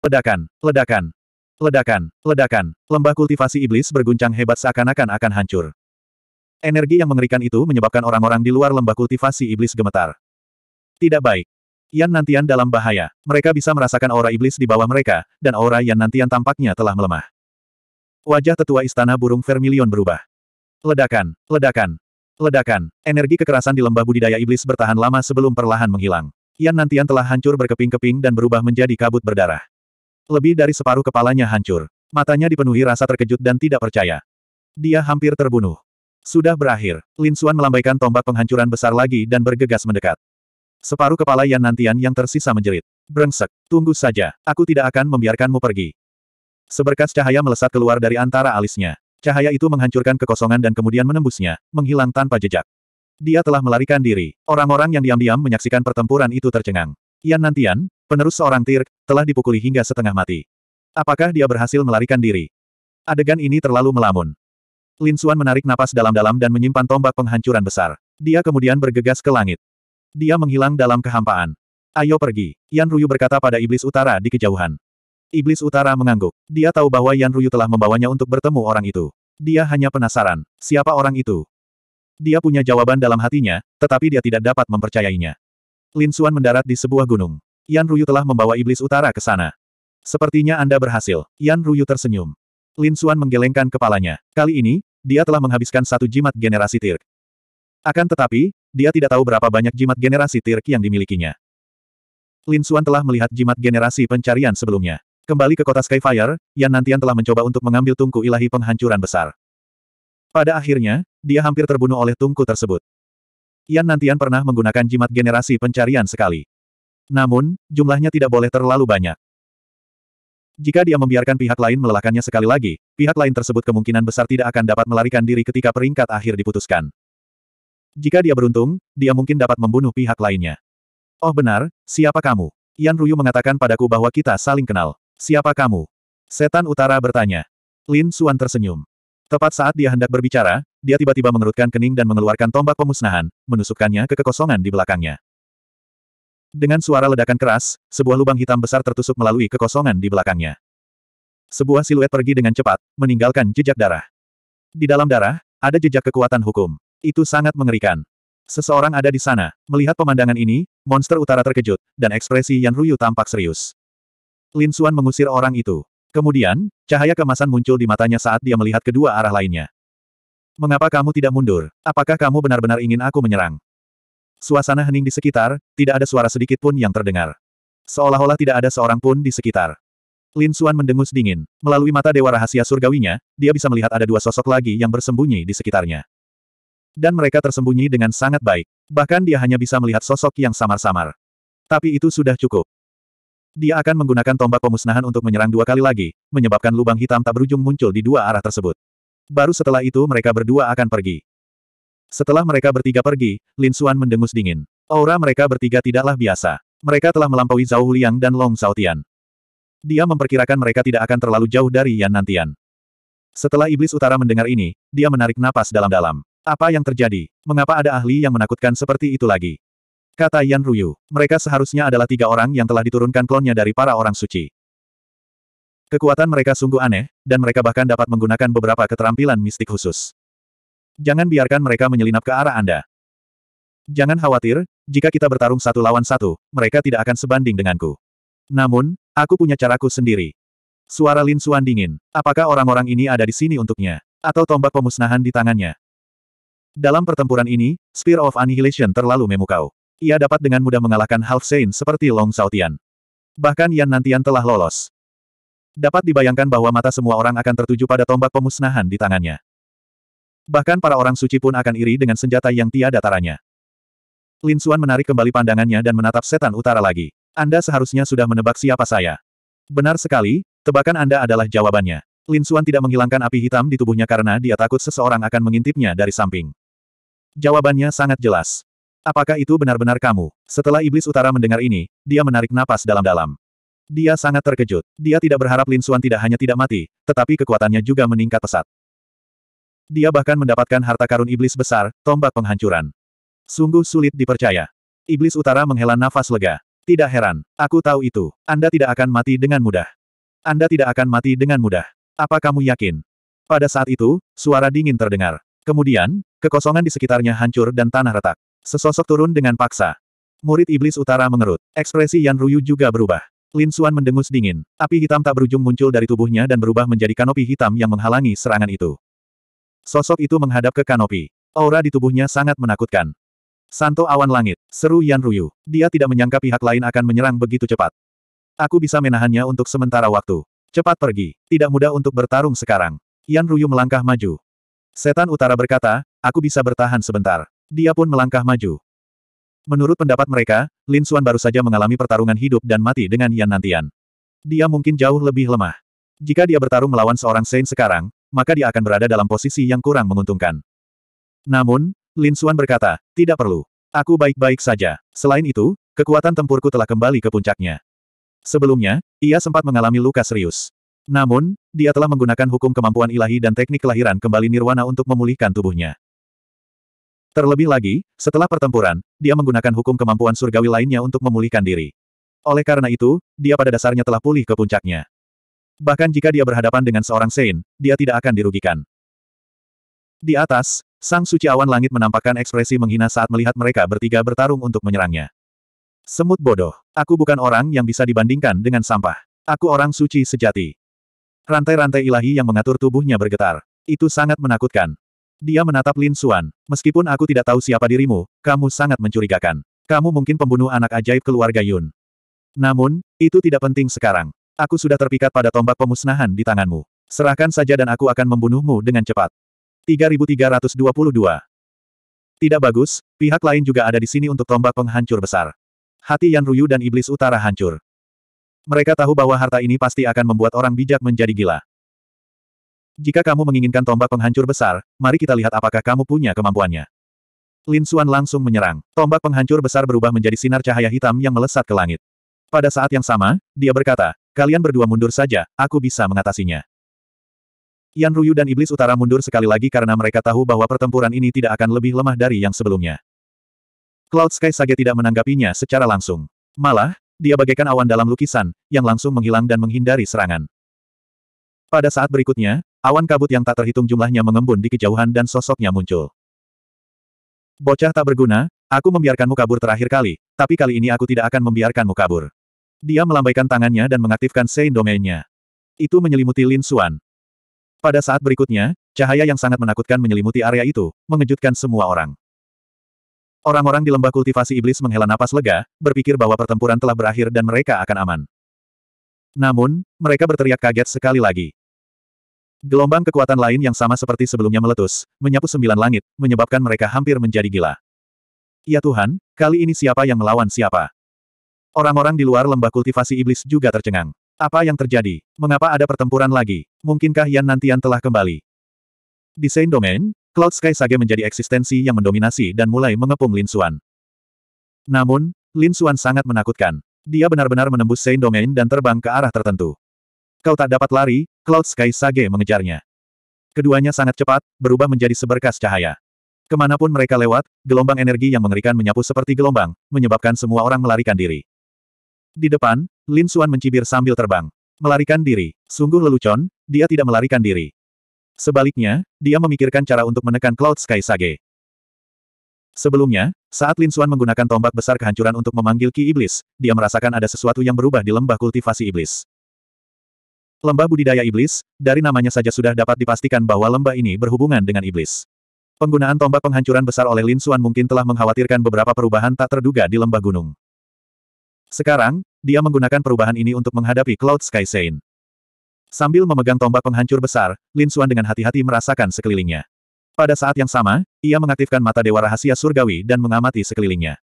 Ledakan, ledakan, ledakan, ledakan. Lembah kultivasi iblis berguncang hebat seakan-akan akan hancur. Energi yang mengerikan itu menyebabkan orang-orang di luar lembah kultivasi iblis gemetar. Tidak baik. Yan Nantian dalam bahaya. Mereka bisa merasakan aura iblis di bawah mereka, dan aura Yan Nantian tampaknya telah melemah. Wajah tetua istana burung vermilion berubah. Ledakan, ledakan, ledakan. Energi kekerasan di lembah budidaya iblis bertahan lama sebelum perlahan menghilang. Yan Nantian telah hancur berkeping-keping dan berubah menjadi kabut berdarah. Lebih dari separuh kepalanya hancur. Matanya dipenuhi rasa terkejut dan tidak percaya. Dia hampir terbunuh. Sudah berakhir, Lin Suan melambaikan tombak penghancuran besar lagi dan bergegas mendekat. Separuh kepala Yan Nantian yang tersisa menjerit. Brengsek, tunggu saja, aku tidak akan membiarkanmu pergi. Seberkas cahaya melesat keluar dari antara alisnya. Cahaya itu menghancurkan kekosongan dan kemudian menembusnya, menghilang tanpa jejak. Dia telah melarikan diri. Orang-orang yang diam-diam menyaksikan pertempuran itu tercengang. Yan Nantian, Penerus seorang Tirk, telah dipukuli hingga setengah mati. Apakah dia berhasil melarikan diri? Adegan ini terlalu melamun. Lin Xuan menarik napas dalam-dalam dan menyimpan tombak penghancuran besar. Dia kemudian bergegas ke langit. Dia menghilang dalam kehampaan. Ayo pergi, Yan Ruyu berkata pada Iblis Utara di kejauhan. Iblis Utara mengangguk. Dia tahu bahwa Yan Ruyu telah membawanya untuk bertemu orang itu. Dia hanya penasaran, siapa orang itu? Dia punya jawaban dalam hatinya, tetapi dia tidak dapat mempercayainya. Lin Xuan mendarat di sebuah gunung. Yan Ruyu telah membawa iblis utara ke sana. Sepertinya Anda berhasil. Yan Ruyu tersenyum. Lin Xuan menggelengkan kepalanya. Kali ini, dia telah menghabiskan satu jimat generasi Tirk. Akan tetapi, dia tidak tahu berapa banyak jimat generasi Tirk yang dimilikinya. Lin Xuan telah melihat jimat generasi pencarian sebelumnya. Kembali ke kota Skyfire, Yan Nantian telah mencoba untuk mengambil tungku ilahi penghancuran besar. Pada akhirnya, dia hampir terbunuh oleh tungku tersebut. Yan Nantian pernah menggunakan jimat generasi pencarian sekali. Namun, jumlahnya tidak boleh terlalu banyak. Jika dia membiarkan pihak lain melelahkannya sekali lagi, pihak lain tersebut kemungkinan besar tidak akan dapat melarikan diri ketika peringkat akhir diputuskan. Jika dia beruntung, dia mungkin dapat membunuh pihak lainnya. Oh benar, siapa kamu? Yan Ruyu mengatakan padaku bahwa kita saling kenal. Siapa kamu? Setan Utara bertanya. Lin Suan tersenyum. Tepat saat dia hendak berbicara, dia tiba-tiba mengerutkan kening dan mengeluarkan tombak pemusnahan, menusukkannya ke kekosongan di belakangnya. Dengan suara ledakan keras, sebuah lubang hitam besar tertusuk melalui kekosongan di belakangnya. Sebuah siluet pergi dengan cepat, meninggalkan jejak darah. Di dalam darah, ada jejak kekuatan hukum. Itu sangat mengerikan. Seseorang ada di sana. Melihat pemandangan ini, monster utara terkejut, dan ekspresi Yan Ruyu tampak serius. Lin Xuan mengusir orang itu. Kemudian, cahaya kemasan muncul di matanya saat dia melihat kedua arah lainnya. Mengapa kamu tidak mundur? Apakah kamu benar-benar ingin aku menyerang? Suasana hening di sekitar, tidak ada suara sedikit pun yang terdengar. Seolah-olah tidak ada seorang pun di sekitar. Lin Suan mendengus dingin. Melalui mata dewa rahasia surgawinya, dia bisa melihat ada dua sosok lagi yang bersembunyi di sekitarnya. Dan mereka tersembunyi dengan sangat baik. Bahkan dia hanya bisa melihat sosok yang samar-samar. Tapi itu sudah cukup. Dia akan menggunakan tombak pemusnahan untuk menyerang dua kali lagi, menyebabkan lubang hitam tak berujung muncul di dua arah tersebut. Baru setelah itu mereka berdua akan pergi. Setelah mereka bertiga pergi, Lin Xuan mendengus dingin. Aura mereka bertiga tidaklah biasa. Mereka telah melampaui Zhao Huliang dan Long Xiaotian. Dia memperkirakan mereka tidak akan terlalu jauh dari Yan Nantian. Setelah Iblis Utara mendengar ini, dia menarik napas dalam-dalam. Apa yang terjadi? Mengapa ada ahli yang menakutkan seperti itu lagi? Kata Yan Ruyu, mereka seharusnya adalah tiga orang yang telah diturunkan klonnya dari para orang suci. Kekuatan mereka sungguh aneh, dan mereka bahkan dapat menggunakan beberapa keterampilan mistik khusus. Jangan biarkan mereka menyelinap ke arah Anda. Jangan khawatir, jika kita bertarung satu lawan satu, mereka tidak akan sebanding denganku. Namun, aku punya caraku sendiri. Suara Lin Suan dingin. Apakah orang-orang ini ada di sini untuknya? Atau tombak pemusnahan di tangannya? Dalam pertempuran ini, Spear of Annihilation terlalu memukau. Ia dapat dengan mudah mengalahkan Half Saint seperti Long Saotian. Bahkan Yan Nantian telah lolos. Dapat dibayangkan bahwa mata semua orang akan tertuju pada tombak pemusnahan di tangannya. Bahkan para orang suci pun akan iri dengan senjata yang tiada taranya. Lin Xuan menarik kembali pandangannya dan menatap setan utara lagi. Anda seharusnya sudah menebak siapa saya. Benar sekali, tebakan Anda adalah jawabannya. Lin Xuan tidak menghilangkan api hitam di tubuhnya karena dia takut seseorang akan mengintipnya dari samping. Jawabannya sangat jelas. Apakah itu benar-benar kamu? Setelah Iblis Utara mendengar ini, dia menarik napas dalam-dalam. Dia sangat terkejut. Dia tidak berharap Lin Xuan tidak hanya tidak mati, tetapi kekuatannya juga meningkat pesat. Dia bahkan mendapatkan harta karun iblis besar, tombak penghancuran. Sungguh sulit dipercaya. Iblis utara menghela nafas lega. Tidak heran, aku tahu itu. Anda tidak akan mati dengan mudah. Anda tidak akan mati dengan mudah. Apa kamu yakin? Pada saat itu, suara dingin terdengar. Kemudian, kekosongan di sekitarnya hancur dan tanah retak. Sesosok turun dengan paksa. Murid iblis utara mengerut. Ekspresi Yan Ruyu juga berubah. Lin Xuan mendengus dingin. Api hitam tak berujung muncul dari tubuhnya dan berubah menjadi kanopi hitam yang menghalangi serangan itu. Sosok itu menghadap ke kanopi. Aura di tubuhnya sangat menakutkan. Santo awan langit, seru Yan Ruyu. Dia tidak menyangka pihak lain akan menyerang begitu cepat. Aku bisa menahannya untuk sementara waktu. Cepat pergi, tidak mudah untuk bertarung sekarang. Yan Ruyu melangkah maju. Setan utara berkata, aku bisa bertahan sebentar. Dia pun melangkah maju. Menurut pendapat mereka, Lin Suan baru saja mengalami pertarungan hidup dan mati dengan Yan Nantian. Dia mungkin jauh lebih lemah. Jika dia bertarung melawan seorang Saint sekarang, maka dia akan berada dalam posisi yang kurang menguntungkan. Namun, Lin Xuan berkata, tidak perlu. Aku baik-baik saja. Selain itu, kekuatan tempurku telah kembali ke puncaknya. Sebelumnya, ia sempat mengalami luka serius. Namun, dia telah menggunakan hukum kemampuan ilahi dan teknik kelahiran kembali nirwana untuk memulihkan tubuhnya. Terlebih lagi, setelah pertempuran, dia menggunakan hukum kemampuan surgawi lainnya untuk memulihkan diri. Oleh karena itu, dia pada dasarnya telah pulih ke puncaknya. Bahkan jika dia berhadapan dengan seorang Sein, dia tidak akan dirugikan. Di atas, Sang Suci Awan Langit menampakkan ekspresi menghina saat melihat mereka bertiga bertarung untuk menyerangnya. Semut bodoh. Aku bukan orang yang bisa dibandingkan dengan sampah. Aku orang suci sejati. Rantai-rantai ilahi yang mengatur tubuhnya bergetar. Itu sangat menakutkan. Dia menatap Lin Suan. Meskipun aku tidak tahu siapa dirimu, kamu sangat mencurigakan. Kamu mungkin pembunuh anak ajaib keluarga Yun. Namun, itu tidak penting sekarang. Aku sudah terpikat pada tombak pemusnahan di tanganmu. Serahkan saja dan aku akan membunuhmu dengan cepat. 3322 Tidak bagus, pihak lain juga ada di sini untuk tombak penghancur besar. Hati Yan Ruyu dan Iblis Utara hancur. Mereka tahu bahwa harta ini pasti akan membuat orang bijak menjadi gila. Jika kamu menginginkan tombak penghancur besar, mari kita lihat apakah kamu punya kemampuannya. Lin Xuan langsung menyerang. Tombak penghancur besar berubah menjadi sinar cahaya hitam yang melesat ke langit. Pada saat yang sama, dia berkata, Kalian berdua mundur saja, aku bisa mengatasinya. Yan Ruyu dan Iblis Utara mundur sekali lagi karena mereka tahu bahwa pertempuran ini tidak akan lebih lemah dari yang sebelumnya. Cloud Sky Sage tidak menanggapinya secara langsung. Malah, dia bagaikan awan dalam lukisan, yang langsung menghilang dan menghindari serangan. Pada saat berikutnya, awan kabut yang tak terhitung jumlahnya mengembun di kejauhan dan sosoknya muncul. Bocah tak berguna, aku membiarkanmu kabur terakhir kali, tapi kali ini aku tidak akan membiarkanmu kabur. Dia melambaikan tangannya dan mengaktifkan Sein Domainnya. Itu menyelimuti Lin Xuan. Pada saat berikutnya, cahaya yang sangat menakutkan menyelimuti area itu, mengejutkan semua orang. Orang-orang di lembah kultivasi iblis menghela napas lega, berpikir bahwa pertempuran telah berakhir dan mereka akan aman. Namun, mereka berteriak kaget sekali lagi. Gelombang kekuatan lain yang sama seperti sebelumnya meletus, menyapu sembilan langit, menyebabkan mereka hampir menjadi gila. Ya Tuhan, kali ini siapa yang melawan siapa? Orang-orang di luar lembah kultivasi iblis juga tercengang. Apa yang terjadi? Mengapa ada pertempuran lagi? Mungkinkah Yan Nantian telah kembali? Di Saint Domain, Cloud Sky Sage menjadi eksistensi yang mendominasi dan mulai mengepung Lin Xuan. Namun, Lin Xuan sangat menakutkan. Dia benar-benar menembus Saint Domain dan terbang ke arah tertentu. Kau tak dapat lari, Cloud Sky Sage mengejarnya. Keduanya sangat cepat, berubah menjadi seberkas cahaya. Kemanapun mereka lewat, gelombang energi yang mengerikan menyapu seperti gelombang, menyebabkan semua orang melarikan diri. Di depan, Lin Xuan mencibir sambil terbang. Melarikan diri. Sungguh lelucon, dia tidak melarikan diri. Sebaliknya, dia memikirkan cara untuk menekan Cloud Sky Sage. Sebelumnya, saat Lin Xuan menggunakan tombak besar kehancuran untuk memanggil Ki Iblis, dia merasakan ada sesuatu yang berubah di lembah kultivasi iblis. Lembah budidaya iblis, dari namanya saja sudah dapat dipastikan bahwa lembah ini berhubungan dengan iblis. Penggunaan tombak penghancuran besar oleh Lin Xuan mungkin telah mengkhawatirkan beberapa perubahan tak terduga di lembah gunung. Sekarang, dia menggunakan perubahan ini untuk menghadapi Cloud Sky Saint. Sambil memegang tombak penghancur besar, Lin Xuan dengan hati-hati merasakan sekelilingnya. Pada saat yang sama, ia mengaktifkan mata dewa rahasia surgawi dan mengamati sekelilingnya.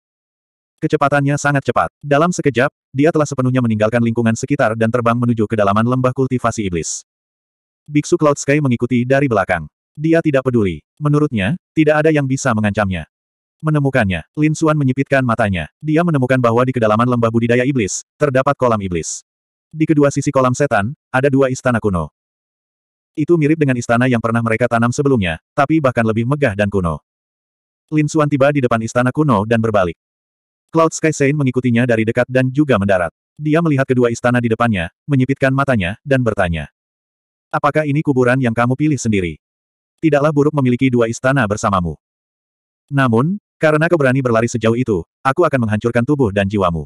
Kecepatannya sangat cepat. Dalam sekejap, dia telah sepenuhnya meninggalkan lingkungan sekitar dan terbang menuju kedalaman lembah kultivasi iblis. Biksu Cloud Sky mengikuti dari belakang. Dia tidak peduli. Menurutnya, tidak ada yang bisa mengancamnya. Menemukannya, Lin Suan menyipitkan matanya. Dia menemukan bahwa di kedalaman lembah budidaya iblis, terdapat kolam iblis. Di kedua sisi kolam setan, ada dua istana kuno. Itu mirip dengan istana yang pernah mereka tanam sebelumnya, tapi bahkan lebih megah dan kuno. Lin Suan tiba di depan istana kuno dan berbalik. Cloud Sky Saint mengikutinya dari dekat dan juga mendarat. Dia melihat kedua istana di depannya, menyipitkan matanya, dan bertanya. Apakah ini kuburan yang kamu pilih sendiri? Tidaklah buruk memiliki dua istana bersamamu. Namun, karena kau berani berlari sejauh itu, aku akan menghancurkan tubuh dan jiwamu.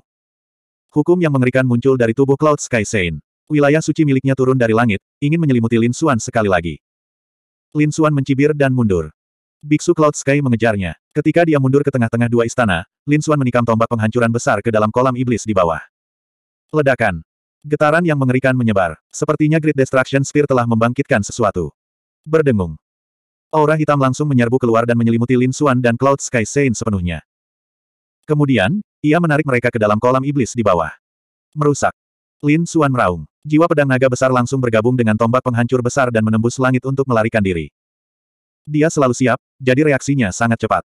Hukum yang mengerikan muncul dari tubuh Cloud Sky Saint. Wilayah suci miliknya turun dari langit, ingin menyelimuti Lin Xuan sekali lagi. Lin Xuan mencibir dan mundur. Biksu Cloud Sky mengejarnya. Ketika dia mundur ke tengah-tengah dua istana, Lin Xuan menikam tombak penghancuran besar ke dalam kolam iblis di bawah. Ledakan. Getaran yang mengerikan menyebar. Sepertinya Great Destruction Spear telah membangkitkan sesuatu. Berdengung. Aura hitam langsung menyerbu keluar dan menyelimuti Lin Suan dan Cloud Sky Saint sepenuhnya. Kemudian, ia menarik mereka ke dalam kolam iblis di bawah. Merusak. Lin Suan meraung. Jiwa pedang naga besar langsung bergabung dengan tombak penghancur besar dan menembus langit untuk melarikan diri. Dia selalu siap, jadi reaksinya sangat cepat.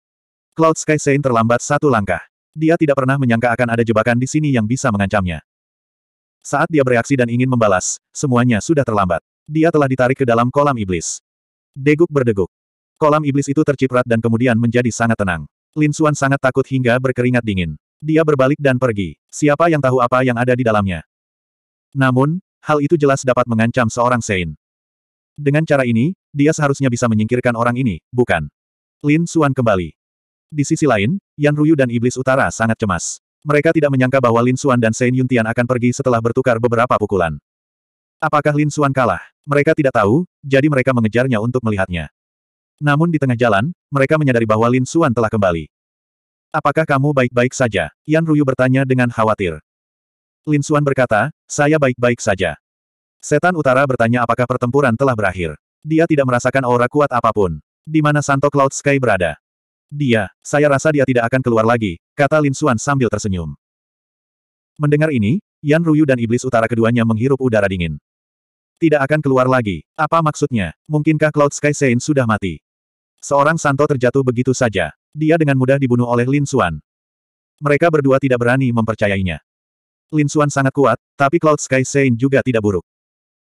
Cloud Sky Saint terlambat satu langkah. Dia tidak pernah menyangka akan ada jebakan di sini yang bisa mengancamnya. Saat dia bereaksi dan ingin membalas, semuanya sudah terlambat. Dia telah ditarik ke dalam kolam iblis. Deguk berdeguk. Kolam iblis itu terciprat dan kemudian menjadi sangat tenang. Lin Suan sangat takut hingga berkeringat dingin. Dia berbalik dan pergi. Siapa yang tahu apa yang ada di dalamnya? Namun, hal itu jelas dapat mengancam seorang Sein. Dengan cara ini, dia seharusnya bisa menyingkirkan orang ini, bukan? Lin Suan kembali. Di sisi lain, Yan Ruyu dan Iblis Utara sangat cemas. Mereka tidak menyangka bahwa Lin Suan dan Sein Yuntian akan pergi setelah bertukar beberapa pukulan. Apakah Lin Suan kalah? Mereka tidak tahu, jadi mereka mengejarnya untuk melihatnya. Namun di tengah jalan, mereka menyadari bahwa Lin Suan telah kembali. Apakah kamu baik-baik saja? Yan Ruyu bertanya dengan khawatir. Lin Suan berkata, saya baik-baik saja. Setan Utara bertanya apakah pertempuran telah berakhir. Dia tidak merasakan aura kuat apapun. Di mana Santo Cloud Sky berada? Dia, saya rasa dia tidak akan keluar lagi, kata Lin Suan sambil tersenyum. Mendengar ini, Yan Ruyu dan Iblis Utara keduanya menghirup udara dingin. Tidak akan keluar lagi. Apa maksudnya? Mungkinkah Cloud Sky Saint sudah mati? Seorang Santo terjatuh begitu saja. Dia dengan mudah dibunuh oleh Lin Xuan. Mereka berdua tidak berani mempercayainya. Lin Xuan sangat kuat, tapi Cloud Sky Saint juga tidak buruk.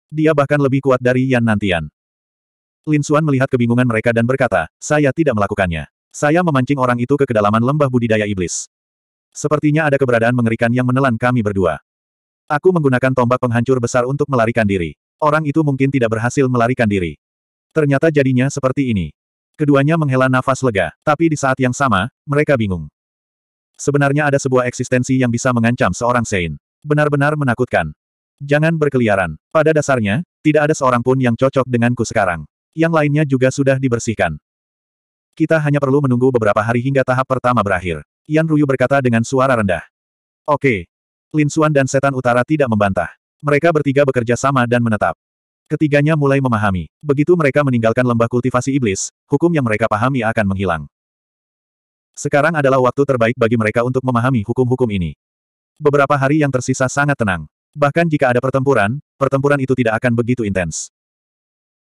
Dia bahkan lebih kuat dari Yan Nantian. Lin Xuan melihat kebingungan mereka dan berkata, saya tidak melakukannya. Saya memancing orang itu ke kedalaman lembah budidaya iblis. Sepertinya ada keberadaan mengerikan yang menelan kami berdua. Aku menggunakan tombak penghancur besar untuk melarikan diri. Orang itu mungkin tidak berhasil melarikan diri. Ternyata jadinya seperti ini. Keduanya menghela nafas lega, tapi di saat yang sama, mereka bingung. Sebenarnya ada sebuah eksistensi yang bisa mengancam seorang Sein. Benar-benar menakutkan. Jangan berkeliaran. Pada dasarnya, tidak ada seorang pun yang cocok denganku sekarang. Yang lainnya juga sudah dibersihkan. Kita hanya perlu menunggu beberapa hari hingga tahap pertama berakhir. Yan Ruyu berkata dengan suara rendah. Oke, Lin Xuan dan Setan Utara tidak membantah. Mereka bertiga bekerja sama dan menetap. Ketiganya mulai memahami. Begitu mereka meninggalkan lembah kultivasi iblis, hukum yang mereka pahami akan menghilang. Sekarang adalah waktu terbaik bagi mereka untuk memahami hukum-hukum ini. Beberapa hari yang tersisa sangat tenang. Bahkan jika ada pertempuran, pertempuran itu tidak akan begitu intens.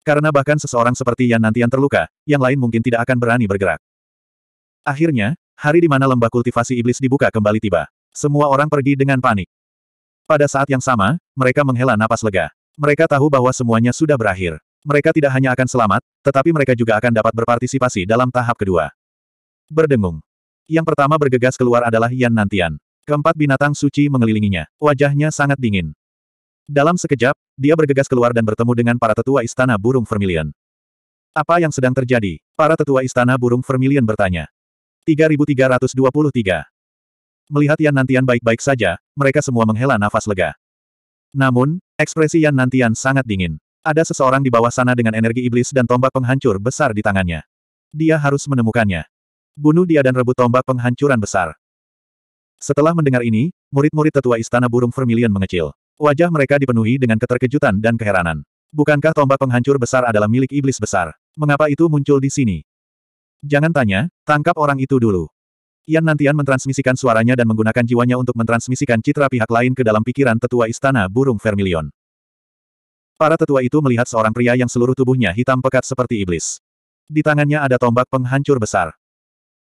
Karena bahkan seseorang seperti Yan yang terluka, yang lain mungkin tidak akan berani bergerak. Akhirnya, hari di mana lembah kultivasi iblis dibuka kembali tiba. Semua orang pergi dengan panik. Pada saat yang sama, mereka menghela napas lega. Mereka tahu bahwa semuanya sudah berakhir. Mereka tidak hanya akan selamat, tetapi mereka juga akan dapat berpartisipasi dalam tahap kedua. Berdengung. Yang pertama bergegas keluar adalah Yan Nantian. Keempat binatang suci mengelilinginya. Wajahnya sangat dingin. Dalam sekejap, dia bergegas keluar dan bertemu dengan para tetua istana burung vermilion. Apa yang sedang terjadi? Para tetua istana burung vermilion bertanya. 3323. Melihat Yan Nantian baik-baik saja, mereka semua menghela nafas lega. Namun, ekspresi Yan Nantian sangat dingin. Ada seseorang di bawah sana dengan energi iblis dan tombak penghancur besar di tangannya. Dia harus menemukannya. Bunuh dia dan rebut tombak penghancuran besar. Setelah mendengar ini, murid-murid tetua Istana Burung Vermilion mengecil. Wajah mereka dipenuhi dengan keterkejutan dan keheranan. Bukankah tombak penghancur besar adalah milik iblis besar? Mengapa itu muncul di sini? Jangan tanya, tangkap orang itu dulu. Yan Nantian mentransmisikan suaranya dan menggunakan jiwanya untuk mentransmisikan citra pihak lain ke dalam pikiran tetua istana burung vermilion. Para tetua itu melihat seorang pria yang seluruh tubuhnya hitam pekat seperti iblis. Di tangannya ada tombak penghancur besar.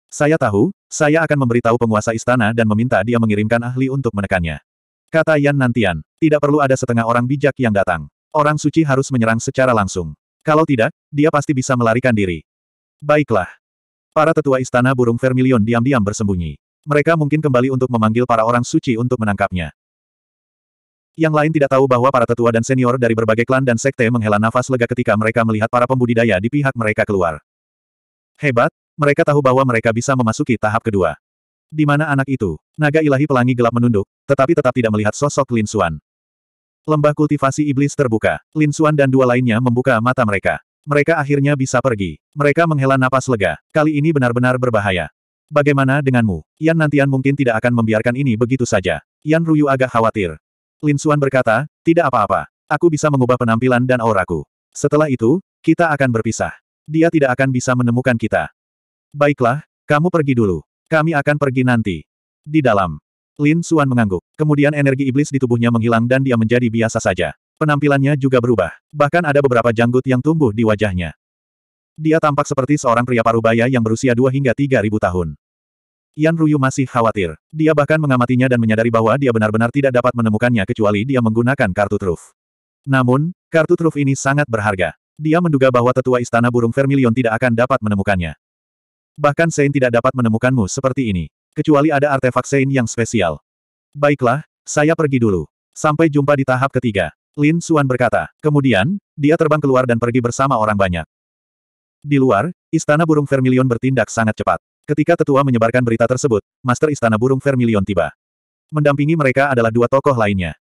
Saya tahu, saya akan memberitahu penguasa istana dan meminta dia mengirimkan ahli untuk menekannya. Kata Yan Nantian, tidak perlu ada setengah orang bijak yang datang. Orang suci harus menyerang secara langsung. Kalau tidak, dia pasti bisa melarikan diri. Baiklah, Para tetua istana burung vermilion diam-diam bersembunyi. Mereka mungkin kembali untuk memanggil para orang suci untuk menangkapnya. Yang lain tidak tahu bahwa para tetua dan senior dari berbagai klan dan sekte menghela nafas lega ketika mereka melihat para pembudidaya di pihak mereka keluar. Hebat, mereka tahu bahwa mereka bisa memasuki tahap kedua. Di mana anak itu, naga ilahi pelangi gelap menunduk, tetapi tetap tidak melihat sosok Lin Xuan. Lembah kultivasi iblis terbuka, Lin Xuan dan dua lainnya membuka mata mereka. Mereka akhirnya bisa pergi. Mereka menghela napas lega. Kali ini benar-benar berbahaya. Bagaimana denganmu? Yan Nantian mungkin tidak akan membiarkan ini begitu saja. Yan Ruyu agak khawatir. Lin Xuan berkata, tidak apa-apa. Aku bisa mengubah penampilan dan auraku. Setelah itu, kita akan berpisah. Dia tidak akan bisa menemukan kita. Baiklah, kamu pergi dulu. Kami akan pergi nanti. Di dalam. Lin Xuan mengangguk. Kemudian energi iblis di tubuhnya menghilang dan dia menjadi biasa saja. Penampilannya juga berubah, bahkan ada beberapa janggut yang tumbuh di wajahnya. Dia tampak seperti seorang pria parubaya yang berusia 2 hingga ribu tahun. Yan Ruyu masih khawatir. Dia bahkan mengamatinya dan menyadari bahwa dia benar-benar tidak dapat menemukannya kecuali dia menggunakan kartu truf. Namun, kartu truf ini sangat berharga. Dia menduga bahwa tetua istana burung Vermilion tidak akan dapat menemukannya. Bahkan Sein tidak dapat menemukanmu seperti ini. Kecuali ada artefak Sein yang spesial. Baiklah, saya pergi dulu. Sampai jumpa di tahap ketiga. Lin Suan berkata. Kemudian, dia terbang keluar dan pergi bersama orang banyak. Di luar, Istana Burung Vermilion bertindak sangat cepat. Ketika tetua menyebarkan berita tersebut, Master Istana Burung Vermilion tiba. Mendampingi mereka adalah dua tokoh lainnya.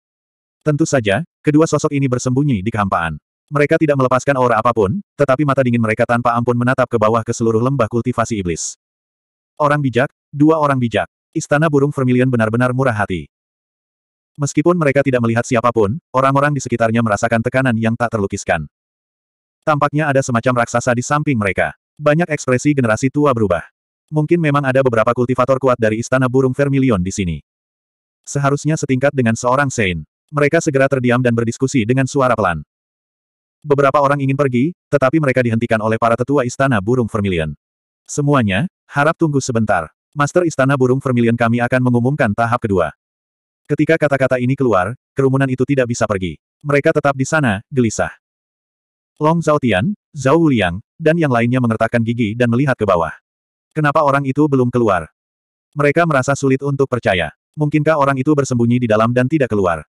Tentu saja, kedua sosok ini bersembunyi di kehampaan. Mereka tidak melepaskan aura apapun, tetapi mata dingin mereka tanpa ampun menatap ke bawah ke seluruh lembah kultivasi iblis. Orang bijak, dua orang bijak. Istana Burung Vermilion benar-benar murah hati. Meskipun mereka tidak melihat siapapun, orang-orang di sekitarnya merasakan tekanan yang tak terlukiskan. Tampaknya ada semacam raksasa di samping mereka. Banyak ekspresi generasi tua berubah. Mungkin memang ada beberapa kultivator kuat dari Istana Burung Vermilion di sini. Seharusnya setingkat dengan seorang Sein. Mereka segera terdiam dan berdiskusi dengan suara pelan. Beberapa orang ingin pergi, tetapi mereka dihentikan oleh para tetua Istana Burung Vermilion. Semuanya, harap tunggu sebentar. Master Istana Burung Vermilion kami akan mengumumkan tahap kedua. Ketika kata-kata ini keluar, kerumunan itu tidak bisa pergi. Mereka tetap di sana, gelisah. Long Zhaotian, Zhao Wuliang, dan yang lainnya mengertakkan gigi dan melihat ke bawah. Kenapa orang itu belum keluar? Mereka merasa sulit untuk percaya. Mungkinkah orang itu bersembunyi di dalam dan tidak keluar?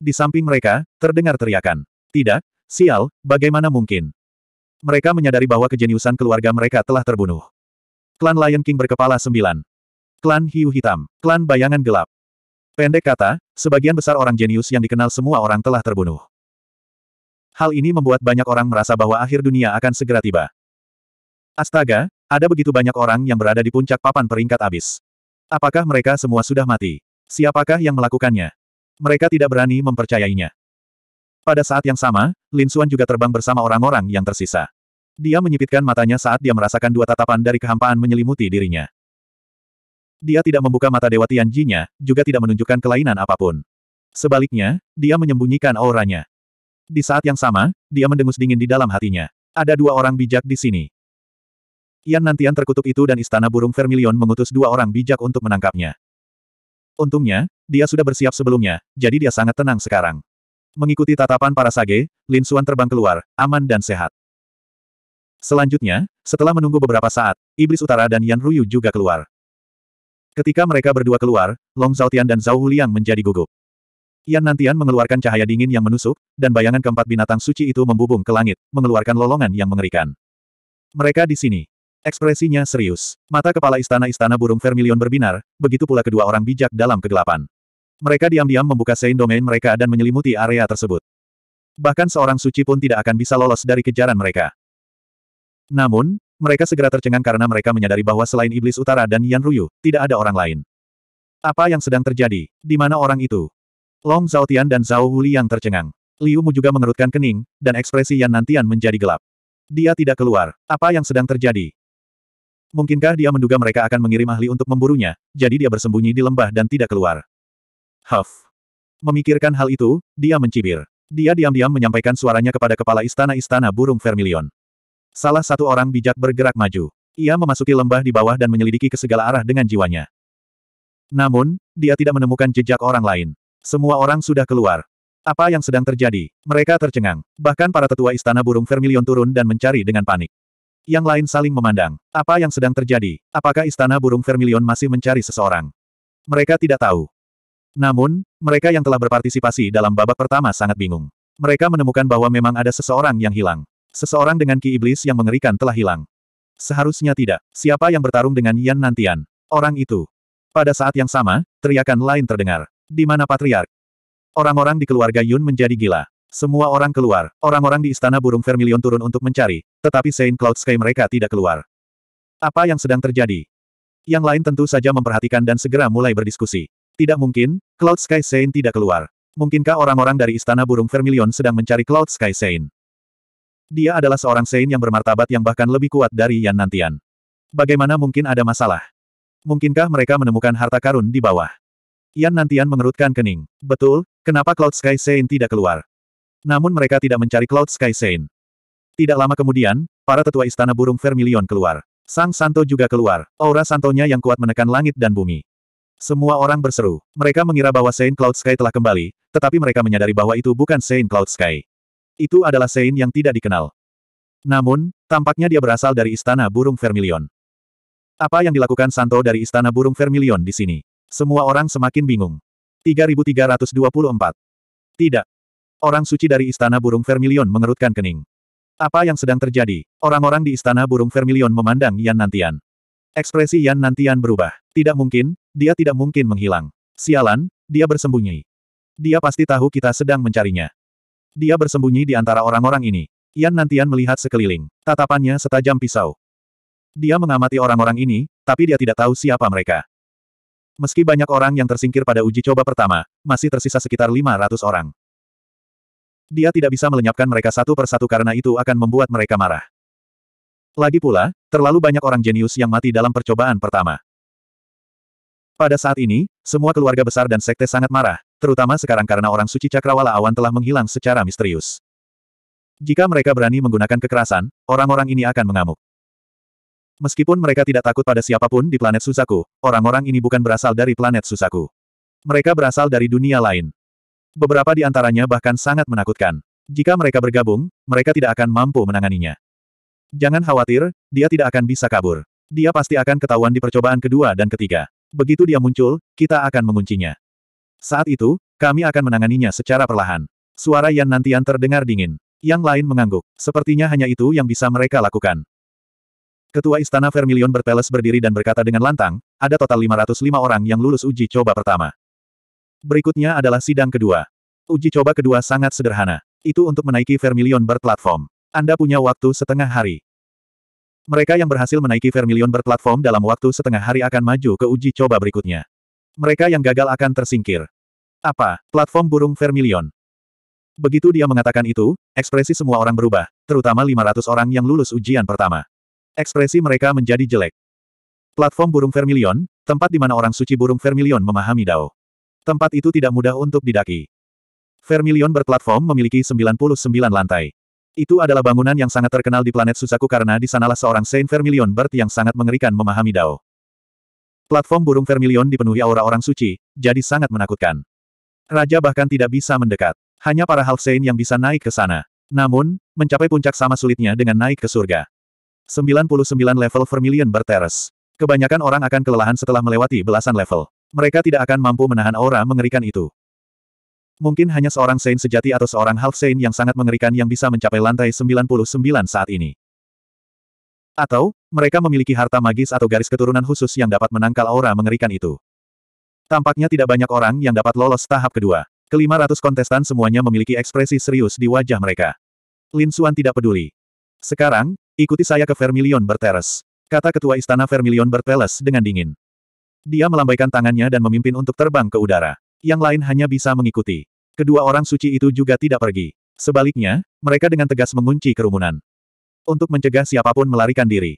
Di samping mereka, terdengar teriakan. Tidak, sial, bagaimana mungkin? Mereka menyadari bahwa kejeniusan keluarga mereka telah terbunuh. Klan Lion King berkepala sembilan. Klan Hiu Hitam, Klan Bayangan Gelap, Pendek kata, sebagian besar orang jenius yang dikenal semua orang telah terbunuh. Hal ini membuat banyak orang merasa bahwa akhir dunia akan segera tiba. Astaga, ada begitu banyak orang yang berada di puncak papan peringkat abis. Apakah mereka semua sudah mati? Siapakah yang melakukannya? Mereka tidak berani mempercayainya. Pada saat yang sama, Lin Suan juga terbang bersama orang-orang yang tersisa. Dia menyipitkan matanya saat dia merasakan dua tatapan dari kehampaan menyelimuti dirinya. Dia tidak membuka mata Dewa Tianjinya, juga tidak menunjukkan kelainan apapun. Sebaliknya, dia menyembunyikan auranya. Di saat yang sama, dia mendengus dingin di dalam hatinya. Ada dua orang bijak di sini. Yan Nantian terkutuk itu dan Istana Burung Vermilion mengutus dua orang bijak untuk menangkapnya. Untungnya, dia sudah bersiap sebelumnya, jadi dia sangat tenang sekarang. Mengikuti tatapan para sage, Lin Suan terbang keluar, aman dan sehat. Selanjutnya, setelah menunggu beberapa saat, Iblis Utara dan Yan Ruyu juga keluar. Ketika mereka berdua keluar, Long Zhaotian dan Zhao Huliang menjadi gugup. Yan Nantian mengeluarkan cahaya dingin yang menusuk, dan bayangan keempat binatang suci itu membubung ke langit, mengeluarkan lolongan yang mengerikan. Mereka di sini. Ekspresinya serius. Mata kepala istana-istana burung vermilion berbinar, begitu pula kedua orang bijak dalam kegelapan. Mereka diam-diam membuka sein domain mereka dan menyelimuti area tersebut. Bahkan seorang suci pun tidak akan bisa lolos dari kejaran mereka. Namun, mereka segera tercengang karena mereka menyadari bahwa selain Iblis Utara dan Yan Ruyu, tidak ada orang lain. Apa yang sedang terjadi? Di mana orang itu? Long Zhao Tian dan Zhao Huli yang tercengang. Liu Mu juga mengerutkan kening, dan ekspresi Yan Nantian menjadi gelap. Dia tidak keluar. Apa yang sedang terjadi? Mungkinkah dia menduga mereka akan mengirim ahli untuk memburunya, jadi dia bersembunyi di lembah dan tidak keluar. Huff. Memikirkan hal itu, dia mencibir. Dia diam-diam menyampaikan suaranya kepada kepala istana-istana burung vermilion. Salah satu orang bijak bergerak maju. Ia memasuki lembah di bawah dan menyelidiki ke segala arah dengan jiwanya. Namun, dia tidak menemukan jejak orang lain. Semua orang sudah keluar. Apa yang sedang terjadi? Mereka tercengang. Bahkan para tetua istana burung vermilion turun dan mencari dengan panik. Yang lain saling memandang. Apa yang sedang terjadi? Apakah istana burung vermilion masih mencari seseorang? Mereka tidak tahu. Namun, mereka yang telah berpartisipasi dalam babak pertama sangat bingung. Mereka menemukan bahwa memang ada seseorang yang hilang. Seseorang dengan ki iblis yang mengerikan telah hilang. Seharusnya tidak. Siapa yang bertarung dengan Yan Nantian? Orang itu. Pada saat yang sama, teriakan lain terdengar. Di mana Patriark? Orang-orang di keluarga Yun menjadi gila. Semua orang keluar. Orang-orang di istana burung Vermilion turun untuk mencari, tetapi Saint Cloud Sky mereka tidak keluar. Apa yang sedang terjadi? Yang lain tentu saja memperhatikan dan segera mulai berdiskusi. Tidak mungkin, Cloud Sky Saint tidak keluar. Mungkinkah orang-orang dari istana burung Vermilion sedang mencari Cloud Sky Saint? Dia adalah seorang Sein yang bermartabat yang bahkan lebih kuat dari Yan Nantian. Bagaimana mungkin ada masalah? Mungkinkah mereka menemukan harta karun di bawah? Yan Nantian mengerutkan kening. Betul, kenapa Cloud Sky Sein tidak keluar? Namun mereka tidak mencari Cloud Sky Sein. Tidak lama kemudian, para tetua istana burung Vermilion keluar. Sang Santo juga keluar. Aura Santonya yang kuat menekan langit dan bumi. Semua orang berseru. Mereka mengira bahwa Sein Cloud Sky telah kembali, tetapi mereka menyadari bahwa itu bukan Sein Cloud Sky. Itu adalah Sein yang tidak dikenal. Namun, tampaknya dia berasal dari Istana Burung Vermilion. Apa yang dilakukan Santo dari Istana Burung Vermilion di sini? Semua orang semakin bingung. 3324. Tidak. Orang suci dari Istana Burung Vermilion mengerutkan kening. Apa yang sedang terjadi? Orang-orang di Istana Burung Vermilion memandang Yan Nantian. Ekspresi Yan Nantian berubah. Tidak mungkin, dia tidak mungkin menghilang. Sialan, dia bersembunyi. Dia pasti tahu kita sedang mencarinya. Dia bersembunyi di antara orang-orang ini. Yan Nantian melihat sekeliling. Tatapannya setajam pisau. Dia mengamati orang-orang ini, tapi dia tidak tahu siapa mereka. Meski banyak orang yang tersingkir pada uji coba pertama, masih tersisa sekitar 500 orang. Dia tidak bisa melenyapkan mereka satu persatu karena itu akan membuat mereka marah. Lagi pula, terlalu banyak orang jenius yang mati dalam percobaan pertama. Pada saat ini, semua keluarga besar dan sekte sangat marah, terutama sekarang karena orang suci cakrawala awan telah menghilang secara misterius. Jika mereka berani menggunakan kekerasan, orang-orang ini akan mengamuk. Meskipun mereka tidak takut pada siapapun di planet Susaku, orang-orang ini bukan berasal dari planet Susaku. Mereka berasal dari dunia lain. Beberapa di antaranya bahkan sangat menakutkan. Jika mereka bergabung, mereka tidak akan mampu menanganinya. Jangan khawatir, dia tidak akan bisa kabur. Dia pasti akan ketahuan di percobaan kedua dan ketiga. Begitu dia muncul, kita akan menguncinya. Saat itu, kami akan menanganinya secara perlahan. Suara Yan Nantian terdengar dingin. Yang lain mengangguk. Sepertinya hanya itu yang bisa mereka lakukan. Ketua Istana Vermilion berpeles berdiri dan berkata dengan lantang, ada total 505 orang yang lulus uji coba pertama. Berikutnya adalah sidang kedua. Uji coba kedua sangat sederhana. Itu untuk menaiki Vermilion berplatform. Anda punya waktu setengah hari. Mereka yang berhasil menaiki Vermilion berplatform dalam waktu setengah hari akan maju ke uji coba berikutnya. Mereka yang gagal akan tersingkir. Apa? Platform burung Vermilion. Begitu dia mengatakan itu, ekspresi semua orang berubah, terutama 500 orang yang lulus ujian pertama. Ekspresi mereka menjadi jelek. Platform burung Vermilion, tempat di mana orang suci burung Vermilion memahami Dao. Tempat itu tidak mudah untuk didaki. Vermilion berplatform memiliki 99 lantai. Itu adalah bangunan yang sangat terkenal di planet Suzaku karena di sanalah seorang Saint Vermilion Bird yang sangat mengerikan memahami Dao. Platform burung vermilion dipenuhi aura orang suci, jadi sangat menakutkan. Raja bahkan tidak bisa mendekat. Hanya para half yang bisa naik ke sana. Namun, mencapai puncak sama sulitnya dengan naik ke surga. 99 level vermilion berteres. Kebanyakan orang akan kelelahan setelah melewati belasan level. Mereka tidak akan mampu menahan aura mengerikan itu. Mungkin hanya seorang Saint sejati atau seorang Half yang sangat mengerikan yang bisa mencapai lantai 99 saat ini. Atau, mereka memiliki harta magis atau garis keturunan khusus yang dapat menangkal aura mengerikan itu. Tampaknya tidak banyak orang yang dapat lolos tahap kedua. Kelima ratus kontestan semuanya memiliki ekspresi serius di wajah mereka. Lin Suan tidak peduli. Sekarang, ikuti saya ke Vermilion Berteres. Kata ketua istana Vermilion Berteles dengan dingin. Dia melambaikan tangannya dan memimpin untuk terbang ke udara. Yang lain hanya bisa mengikuti. Kedua orang suci itu juga tidak pergi. Sebaliknya, mereka dengan tegas mengunci kerumunan. Untuk mencegah siapapun melarikan diri.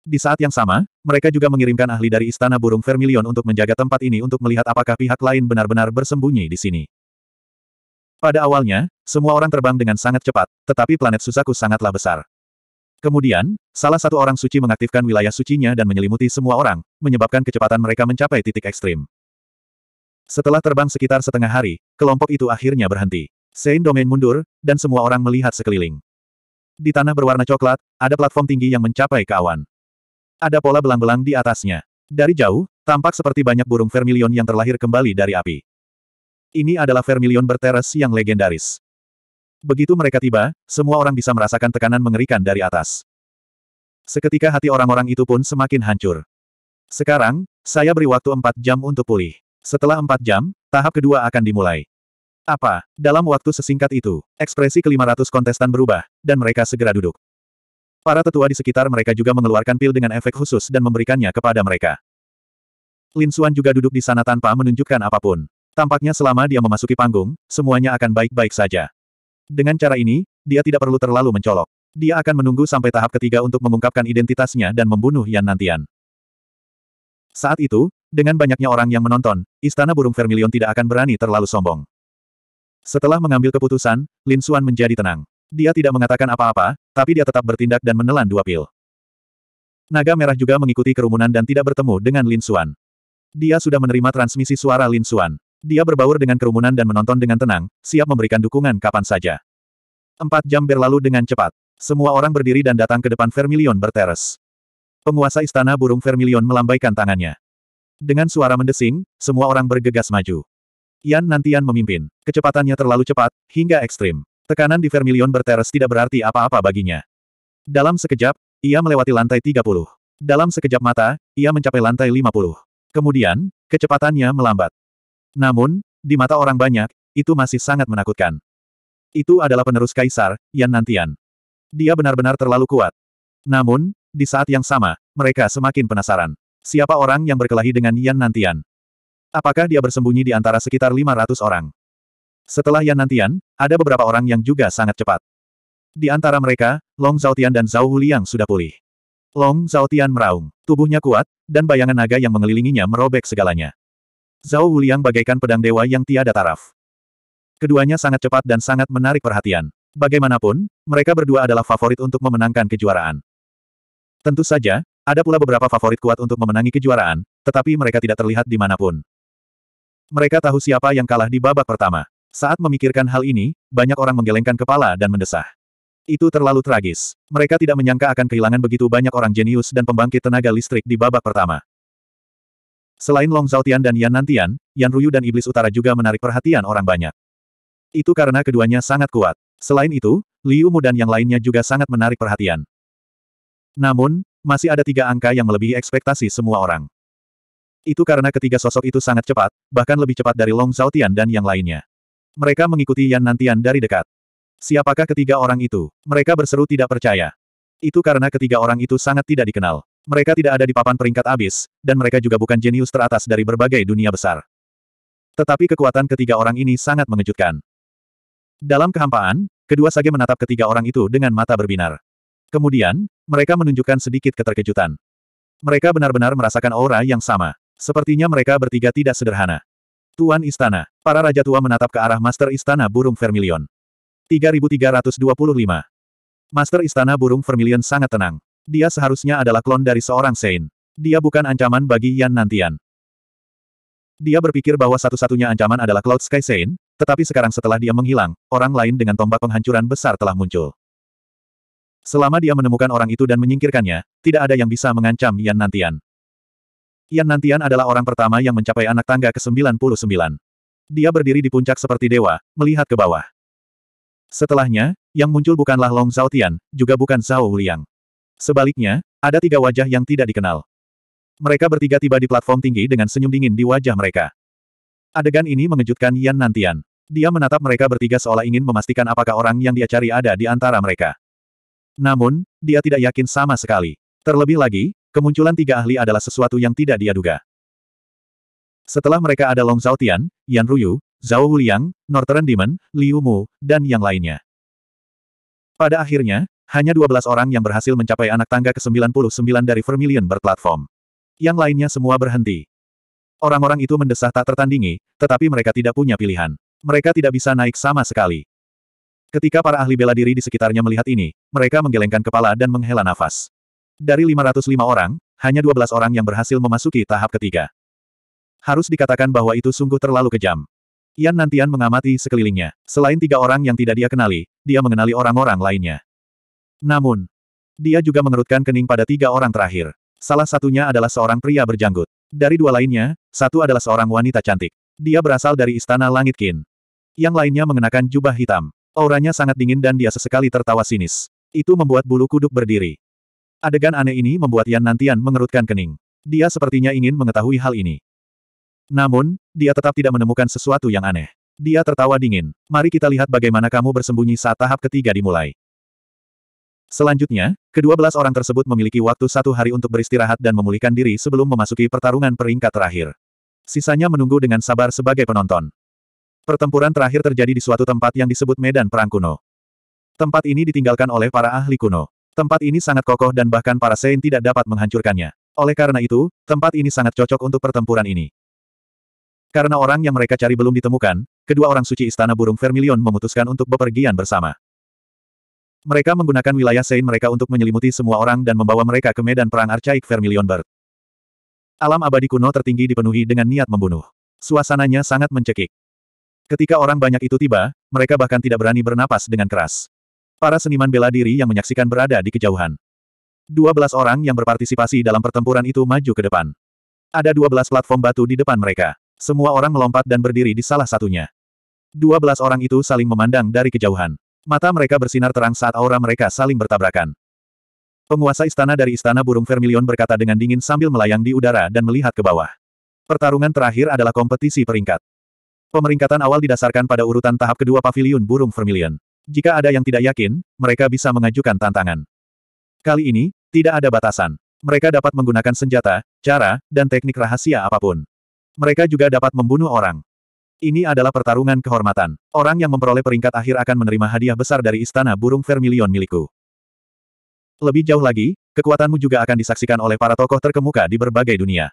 Di saat yang sama, mereka juga mengirimkan ahli dari Istana Burung Vermilion untuk menjaga tempat ini untuk melihat apakah pihak lain benar-benar bersembunyi di sini. Pada awalnya, semua orang terbang dengan sangat cepat, tetapi planet Susaku sangatlah besar. Kemudian, salah satu orang suci mengaktifkan wilayah sucinya dan menyelimuti semua orang, menyebabkan kecepatan mereka mencapai titik ekstrim. Setelah terbang sekitar setengah hari, kelompok itu akhirnya berhenti. Sein Domain mundur, dan semua orang melihat sekeliling. Di tanah berwarna coklat, ada platform tinggi yang mencapai ke awan. Ada pola belang-belang di atasnya. Dari jauh, tampak seperti banyak burung vermilion yang terlahir kembali dari api. Ini adalah vermilion berteres yang legendaris. Begitu mereka tiba, semua orang bisa merasakan tekanan mengerikan dari atas. Seketika hati orang-orang itu pun semakin hancur. Sekarang, saya beri waktu 4 jam untuk pulih. Setelah 4 jam, tahap kedua akan dimulai. Apa? Dalam waktu sesingkat itu, ekspresi ke-500 kontestan berubah, dan mereka segera duduk. Para tetua di sekitar mereka juga mengeluarkan pil dengan efek khusus dan memberikannya kepada mereka. Lin Xuan juga duduk di sana tanpa menunjukkan apapun. Tampaknya selama dia memasuki panggung, semuanya akan baik-baik saja. Dengan cara ini, dia tidak perlu terlalu mencolok. Dia akan menunggu sampai tahap ketiga untuk mengungkapkan identitasnya dan membunuh Yan Nantian. Saat itu, dengan banyaknya orang yang menonton, Istana Burung Vermilion tidak akan berani terlalu sombong. Setelah mengambil keputusan, Lin Xuan menjadi tenang. Dia tidak mengatakan apa-apa, tapi dia tetap bertindak dan menelan dua pil. Naga merah juga mengikuti kerumunan dan tidak bertemu dengan Lin Xuan. Dia sudah menerima transmisi suara Lin Xuan. Dia berbaur dengan kerumunan dan menonton dengan tenang, siap memberikan dukungan kapan saja. Empat jam berlalu dengan cepat. Semua orang berdiri dan datang ke depan Vermilion berteres. Penguasa istana burung Vermilion melambaikan tangannya. Dengan suara mendesing, semua orang bergegas maju. Yan Nantian memimpin. Kecepatannya terlalu cepat, hingga ekstrim. Tekanan di Vermilion berteres tidak berarti apa-apa baginya. Dalam sekejap, ia melewati lantai 30. Dalam sekejap mata, ia mencapai lantai 50. Kemudian, kecepatannya melambat. Namun, di mata orang banyak, itu masih sangat menakutkan. Itu adalah penerus Kaisar, Yan Nantian. Dia benar-benar terlalu kuat. Namun, di saat yang sama, mereka semakin penasaran. Siapa orang yang berkelahi dengan Yan Nantian? Apakah dia bersembunyi di antara sekitar 500 orang? Setelah Yan Nantian, ada beberapa orang yang juga sangat cepat. Di antara mereka, Long Zhaotian dan Zhao Huliang sudah pulih. Long Zhaotian meraung, tubuhnya kuat, dan bayangan naga yang mengelilinginya merobek segalanya. Zhao Huliang bagaikan pedang dewa yang tiada taraf. Keduanya sangat cepat dan sangat menarik perhatian. Bagaimanapun, mereka berdua adalah favorit untuk memenangkan kejuaraan. Tentu saja, ada pula beberapa favorit kuat untuk memenangi kejuaraan, tetapi mereka tidak terlihat di manapun. Mereka tahu siapa yang kalah di babak pertama. Saat memikirkan hal ini, banyak orang menggelengkan kepala dan mendesah. Itu terlalu tragis. Mereka tidak menyangka akan kehilangan begitu banyak orang jenius dan pembangkit tenaga listrik di babak pertama. Selain Long Zhaotian dan Yan Nantian, Yan Ruyu dan Iblis Utara juga menarik perhatian orang banyak. Itu karena keduanya sangat kuat. Selain itu, Liu Mu dan yang lainnya juga sangat menarik perhatian. Namun, masih ada tiga angka yang melebihi ekspektasi semua orang. Itu karena ketiga sosok itu sangat cepat, bahkan lebih cepat dari Long Zhaotian dan yang lainnya. Mereka mengikuti Yan Nantian dari dekat. Siapakah ketiga orang itu? Mereka berseru tidak percaya. Itu karena ketiga orang itu sangat tidak dikenal. Mereka tidak ada di papan peringkat abis, dan mereka juga bukan jenius teratas dari berbagai dunia besar. Tetapi kekuatan ketiga orang ini sangat mengejutkan. Dalam kehampaan, kedua sage menatap ketiga orang itu dengan mata berbinar. Kemudian, mereka menunjukkan sedikit keterkejutan. Mereka benar-benar merasakan aura yang sama. Sepertinya mereka bertiga tidak sederhana. Tuan Istana. Para Raja Tua menatap ke arah Master Istana Burung Vermilion. 3325. Master Istana Burung Vermilion sangat tenang. Dia seharusnya adalah klon dari seorang Sein. Dia bukan ancaman bagi Yan Nantian. Dia berpikir bahwa satu-satunya ancaman adalah Cloud Sky Sein, tetapi sekarang setelah dia menghilang, orang lain dengan tombak penghancuran besar telah muncul. Selama dia menemukan orang itu dan menyingkirkannya, tidak ada yang bisa mengancam Yan Nantian. Yan Nantian adalah orang pertama yang mencapai anak tangga ke-99. Dia berdiri di puncak seperti dewa, melihat ke bawah. Setelahnya, yang muncul bukanlah Long Zhao Tian, juga bukan Zhao Liang. Sebaliknya, ada tiga wajah yang tidak dikenal. Mereka bertiga tiba di platform tinggi dengan senyum dingin di wajah mereka. Adegan ini mengejutkan Yan Nantian. Dia menatap mereka bertiga seolah ingin memastikan apakah orang yang dia cari ada di antara mereka. Namun, dia tidak yakin sama sekali. Terlebih lagi, Kemunculan tiga ahli adalah sesuatu yang tidak dia duga. Setelah mereka ada Long Zhao Yan Ruyu, Zhao Wuliang, Northern Demon, Liu Mu, dan yang lainnya. Pada akhirnya, hanya 12 orang yang berhasil mencapai anak tangga ke-99 dari Vermilion berplatform. Yang lainnya semua berhenti. Orang-orang itu mendesah tak tertandingi, tetapi mereka tidak punya pilihan. Mereka tidak bisa naik sama sekali. Ketika para ahli bela diri di sekitarnya melihat ini, mereka menggelengkan kepala dan menghela nafas. Dari 505 orang, hanya 12 orang yang berhasil memasuki tahap ketiga. Harus dikatakan bahwa itu sungguh terlalu kejam. Yan Nantian mengamati sekelilingnya. Selain tiga orang yang tidak dia kenali, dia mengenali orang-orang lainnya. Namun, dia juga mengerutkan kening pada tiga orang terakhir. Salah satunya adalah seorang pria berjanggut. Dari dua lainnya, satu adalah seorang wanita cantik. Dia berasal dari Istana Langit Qin. Yang lainnya mengenakan jubah hitam. Auranya sangat dingin dan dia sesekali tertawa sinis. Itu membuat bulu kuduk berdiri. Adegan aneh ini membuat Yan Nantian mengerutkan kening. Dia sepertinya ingin mengetahui hal ini. Namun, dia tetap tidak menemukan sesuatu yang aneh. Dia tertawa dingin. Mari kita lihat bagaimana kamu bersembunyi saat tahap ketiga dimulai. Selanjutnya, kedua belas orang tersebut memiliki waktu satu hari untuk beristirahat dan memulihkan diri sebelum memasuki pertarungan peringkat terakhir. Sisanya menunggu dengan sabar sebagai penonton. Pertempuran terakhir terjadi di suatu tempat yang disebut Medan Perang Kuno. Tempat ini ditinggalkan oleh para ahli kuno. Tempat ini sangat kokoh dan bahkan para Sein tidak dapat menghancurkannya. Oleh karena itu, tempat ini sangat cocok untuk pertempuran ini. Karena orang yang mereka cari belum ditemukan, kedua orang suci Istana Burung Vermilion memutuskan untuk bepergian bersama. Mereka menggunakan wilayah Sein mereka untuk menyelimuti semua orang dan membawa mereka ke medan perang arcaik Vermilion Bird. Alam abadi kuno tertinggi dipenuhi dengan niat membunuh. Suasananya sangat mencekik. Ketika orang banyak itu tiba, mereka bahkan tidak berani bernapas dengan keras. Para seniman bela diri yang menyaksikan berada di kejauhan. Dua belas orang yang berpartisipasi dalam pertempuran itu maju ke depan. Ada dua belas platform batu di depan mereka. Semua orang melompat dan berdiri di salah satunya. Dua belas orang itu saling memandang dari kejauhan. Mata mereka bersinar terang saat aura mereka saling bertabrakan. Penguasa istana dari Istana Burung Vermilion berkata dengan dingin sambil melayang di udara dan melihat ke bawah. Pertarungan terakhir adalah kompetisi peringkat. Pemeringkatan awal didasarkan pada urutan tahap kedua pavilion Burung Vermilion. Jika ada yang tidak yakin, mereka bisa mengajukan tantangan. Kali ini, tidak ada batasan. Mereka dapat menggunakan senjata, cara, dan teknik rahasia apapun. Mereka juga dapat membunuh orang. Ini adalah pertarungan kehormatan. Orang yang memperoleh peringkat akhir akan menerima hadiah besar dari Istana Burung Vermilion milikku. Lebih jauh lagi, kekuatanmu juga akan disaksikan oleh para tokoh terkemuka di berbagai dunia.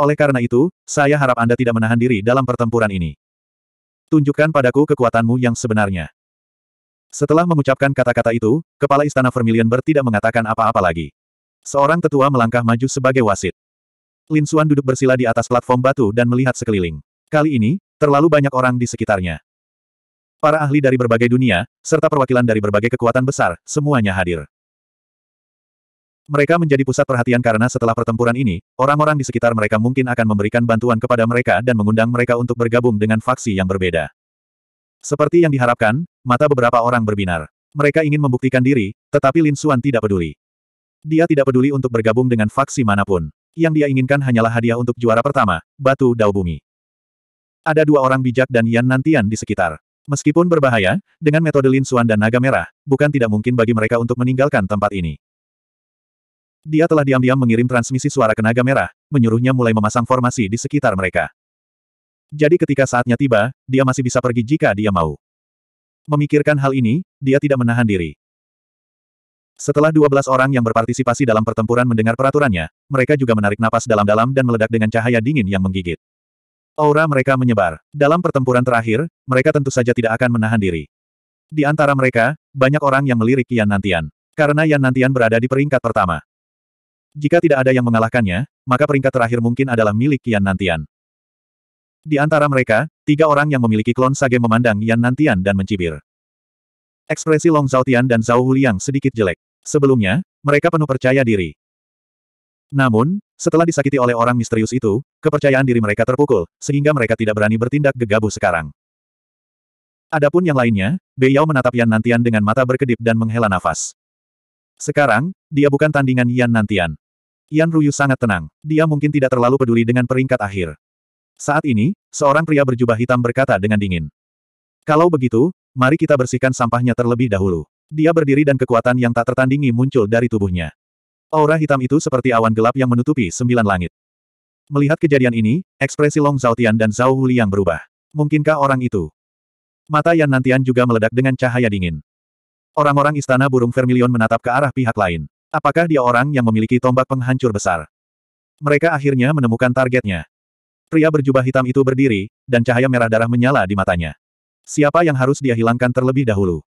Oleh karena itu, saya harap Anda tidak menahan diri dalam pertempuran ini. Tunjukkan padaku kekuatanmu yang sebenarnya. Setelah mengucapkan kata-kata itu, kepala istana Vermilion Bird mengatakan apa-apa lagi. Seorang tetua melangkah maju sebagai wasit. Lin Xuan duduk bersila di atas platform batu dan melihat sekeliling. Kali ini, terlalu banyak orang di sekitarnya. Para ahli dari berbagai dunia, serta perwakilan dari berbagai kekuatan besar, semuanya hadir. Mereka menjadi pusat perhatian karena setelah pertempuran ini, orang-orang di sekitar mereka mungkin akan memberikan bantuan kepada mereka dan mengundang mereka untuk bergabung dengan faksi yang berbeda. Seperti yang diharapkan, mata beberapa orang berbinar. Mereka ingin membuktikan diri, tetapi Lin Xuan tidak peduli. Dia tidak peduli untuk bergabung dengan faksi manapun. Yang dia inginkan hanyalah hadiah untuk juara pertama, Batu Dao Bumi. Ada dua orang bijak dan Yan Nantian di sekitar. Meskipun berbahaya, dengan metode Lin Xuan dan Naga Merah, bukan tidak mungkin bagi mereka untuk meninggalkan tempat ini. Dia telah diam-diam mengirim transmisi suara ke Naga Merah, menyuruhnya mulai memasang formasi di sekitar mereka. Jadi ketika saatnya tiba, dia masih bisa pergi jika dia mau. Memikirkan hal ini, dia tidak menahan diri. Setelah 12 orang yang berpartisipasi dalam pertempuran mendengar peraturannya, mereka juga menarik napas dalam-dalam dan meledak dengan cahaya dingin yang menggigit. Aura mereka menyebar. Dalam pertempuran terakhir, mereka tentu saja tidak akan menahan diri. Di antara mereka, banyak orang yang melirik Yan Nantian. Karena Yan Nantian berada di peringkat pertama. Jika tidak ada yang mengalahkannya, maka peringkat terakhir mungkin adalah milik Yan Nantian. Di antara mereka, tiga orang yang memiliki klon Sage memandang Yan Nantian dan mencibir. Ekspresi Long Zhaotian dan Zhao Huliang sedikit jelek. Sebelumnya, mereka penuh percaya diri. Namun, setelah disakiti oleh orang misterius itu, kepercayaan diri mereka terpukul, sehingga mereka tidak berani bertindak gegabah sekarang. Adapun yang lainnya, Bei Yao menatap Yan Nantian dengan mata berkedip dan menghela nafas. Sekarang, dia bukan tandingan Yan Nantian. Yan Ruyu sangat tenang. Dia mungkin tidak terlalu peduli dengan peringkat akhir. Saat ini, seorang pria berjubah hitam berkata dengan dingin. Kalau begitu, mari kita bersihkan sampahnya terlebih dahulu. Dia berdiri dan kekuatan yang tak tertandingi muncul dari tubuhnya. Aura hitam itu seperti awan gelap yang menutupi sembilan langit. Melihat kejadian ini, ekspresi Long Zhaotian dan Zhao yang berubah. Mungkinkah orang itu? Mata Yan Nantian juga meledak dengan cahaya dingin. Orang-orang istana burung vermilion menatap ke arah pihak lain. Apakah dia orang yang memiliki tombak penghancur besar? Mereka akhirnya menemukan targetnya. Pria berjubah hitam itu berdiri, dan cahaya merah darah menyala di matanya. Siapa yang harus dia hilangkan terlebih dahulu?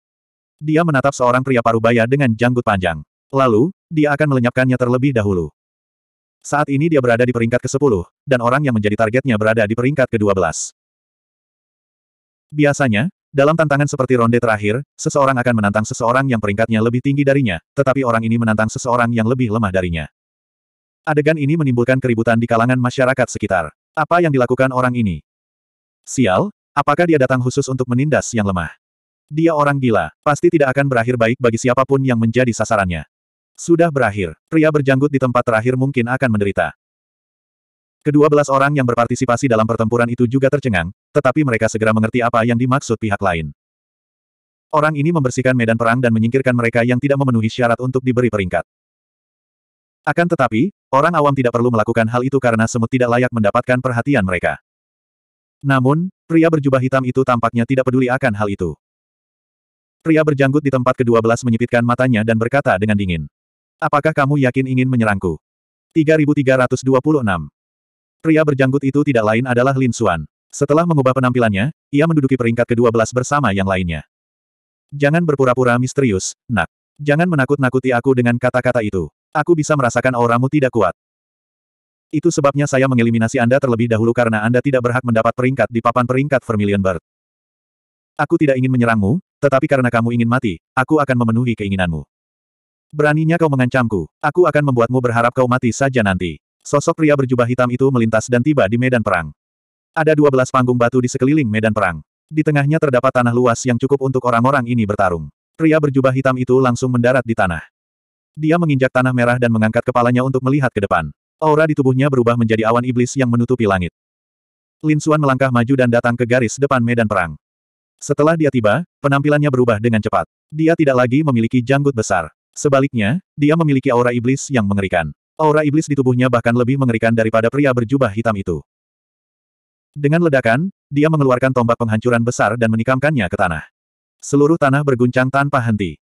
Dia menatap seorang pria parubaya dengan janggut panjang. Lalu, dia akan melenyapkannya terlebih dahulu. Saat ini dia berada di peringkat ke-10, dan orang yang menjadi targetnya berada di peringkat ke-12. Biasanya, dalam tantangan seperti ronde terakhir, seseorang akan menantang seseorang yang peringkatnya lebih tinggi darinya, tetapi orang ini menantang seseorang yang lebih lemah darinya. Adegan ini menimbulkan keributan di kalangan masyarakat sekitar. Apa yang dilakukan orang ini? Sial, apakah dia datang khusus untuk menindas yang lemah? Dia orang gila, pasti tidak akan berakhir baik bagi siapapun yang menjadi sasarannya. Sudah berakhir, pria berjanggut di tempat terakhir mungkin akan menderita. Kedua belas orang yang berpartisipasi dalam pertempuran itu juga tercengang, tetapi mereka segera mengerti apa yang dimaksud pihak lain. Orang ini membersihkan medan perang dan menyingkirkan mereka yang tidak memenuhi syarat untuk diberi peringkat. Akan tetapi, orang awam tidak perlu melakukan hal itu karena semut tidak layak mendapatkan perhatian mereka. Namun, pria berjubah hitam itu tampaknya tidak peduli akan hal itu. Pria berjanggut di tempat ke-12 menyipitkan matanya dan berkata dengan dingin. Apakah kamu yakin ingin menyerangku? 3326 Pria berjanggut itu tidak lain adalah Lin Xuan. Setelah mengubah penampilannya, ia menduduki peringkat ke-12 bersama yang lainnya. Jangan berpura-pura misterius, nak. Jangan menakut-nakuti aku dengan kata-kata itu. Aku bisa merasakan auramu tidak kuat. Itu sebabnya saya mengeliminasi Anda terlebih dahulu karena Anda tidak berhak mendapat peringkat di papan peringkat Vermilion Bird. Aku tidak ingin menyerangmu, tetapi karena kamu ingin mati, aku akan memenuhi keinginanmu. Beraninya kau mengancamku, aku akan membuatmu berharap kau mati saja nanti. Sosok pria berjubah hitam itu melintas dan tiba di medan perang. Ada dua belas panggung batu di sekeliling medan perang. Di tengahnya terdapat tanah luas yang cukup untuk orang-orang ini bertarung. Pria berjubah hitam itu langsung mendarat di tanah. Dia menginjak tanah merah dan mengangkat kepalanya untuk melihat ke depan. Aura di tubuhnya berubah menjadi awan iblis yang menutupi langit. Lin Xuan melangkah maju dan datang ke garis depan medan perang. Setelah dia tiba, penampilannya berubah dengan cepat. Dia tidak lagi memiliki janggut besar. Sebaliknya, dia memiliki aura iblis yang mengerikan. Aura iblis di tubuhnya bahkan lebih mengerikan daripada pria berjubah hitam itu. Dengan ledakan, dia mengeluarkan tombak penghancuran besar dan menikamkannya ke tanah. Seluruh tanah berguncang tanpa henti.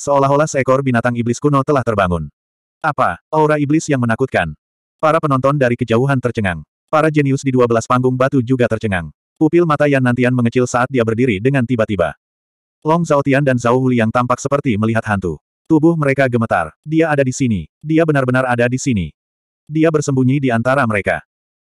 Seolah-olah seekor binatang iblis kuno telah terbangun. Apa, aura iblis yang menakutkan? Para penonton dari kejauhan tercengang. Para jenius di dua belas panggung batu juga tercengang. Pupil mata Yan Nantian mengecil saat dia berdiri dengan tiba-tiba. Long Zhaotian dan Zhao Huli yang tampak seperti melihat hantu. Tubuh mereka gemetar. Dia ada di sini. Dia benar-benar ada di sini. Dia bersembunyi di antara mereka.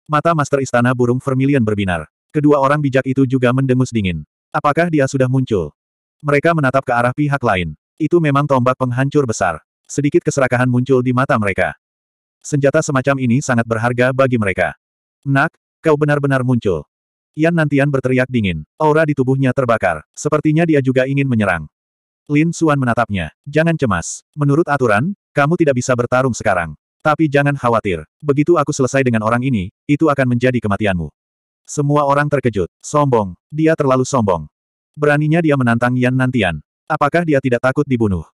Mata Master Istana Burung Vermilion berbinar. Kedua orang bijak itu juga mendengus dingin. Apakah dia sudah muncul? Mereka menatap ke arah pihak lain. Itu memang tombak penghancur besar. Sedikit keserakahan muncul di mata mereka. Senjata semacam ini sangat berharga bagi mereka. Nak, kau benar-benar muncul. Yan Nantian berteriak dingin. Aura di tubuhnya terbakar. Sepertinya dia juga ingin menyerang. Lin Suan menatapnya. Jangan cemas. Menurut aturan, kamu tidak bisa bertarung sekarang. Tapi jangan khawatir. Begitu aku selesai dengan orang ini, itu akan menjadi kematianmu. Semua orang terkejut. Sombong. Dia terlalu sombong. Beraninya dia menantang Yan Nantian. Apakah dia tidak takut dibunuh?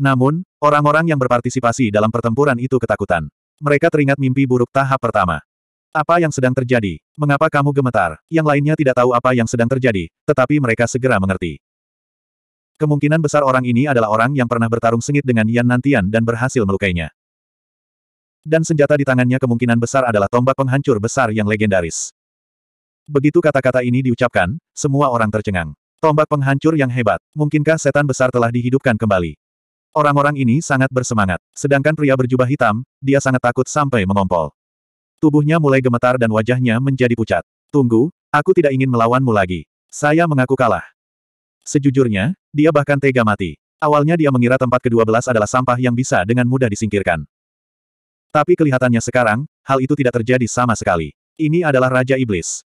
Namun, orang-orang yang berpartisipasi dalam pertempuran itu ketakutan. Mereka teringat mimpi buruk tahap pertama. Apa yang sedang terjadi? Mengapa kamu gemetar? Yang lainnya tidak tahu apa yang sedang terjadi, tetapi mereka segera mengerti. Kemungkinan besar orang ini adalah orang yang pernah bertarung sengit dengan Yan Nantian dan berhasil melukainya. Dan senjata di tangannya kemungkinan besar adalah tombak penghancur besar yang legendaris. Begitu kata-kata ini diucapkan, semua orang tercengang. Tombak penghancur yang hebat. Mungkinkah setan besar telah dihidupkan kembali? Orang-orang ini sangat bersemangat. Sedangkan pria berjubah hitam, dia sangat takut sampai mengompol. Tubuhnya mulai gemetar dan wajahnya menjadi pucat. Tunggu, aku tidak ingin melawanmu lagi. Saya mengaku kalah. Sejujurnya, dia bahkan tega mati. Awalnya dia mengira tempat ke-12 adalah sampah yang bisa dengan mudah disingkirkan. Tapi kelihatannya sekarang, hal itu tidak terjadi sama sekali. Ini adalah Raja Iblis.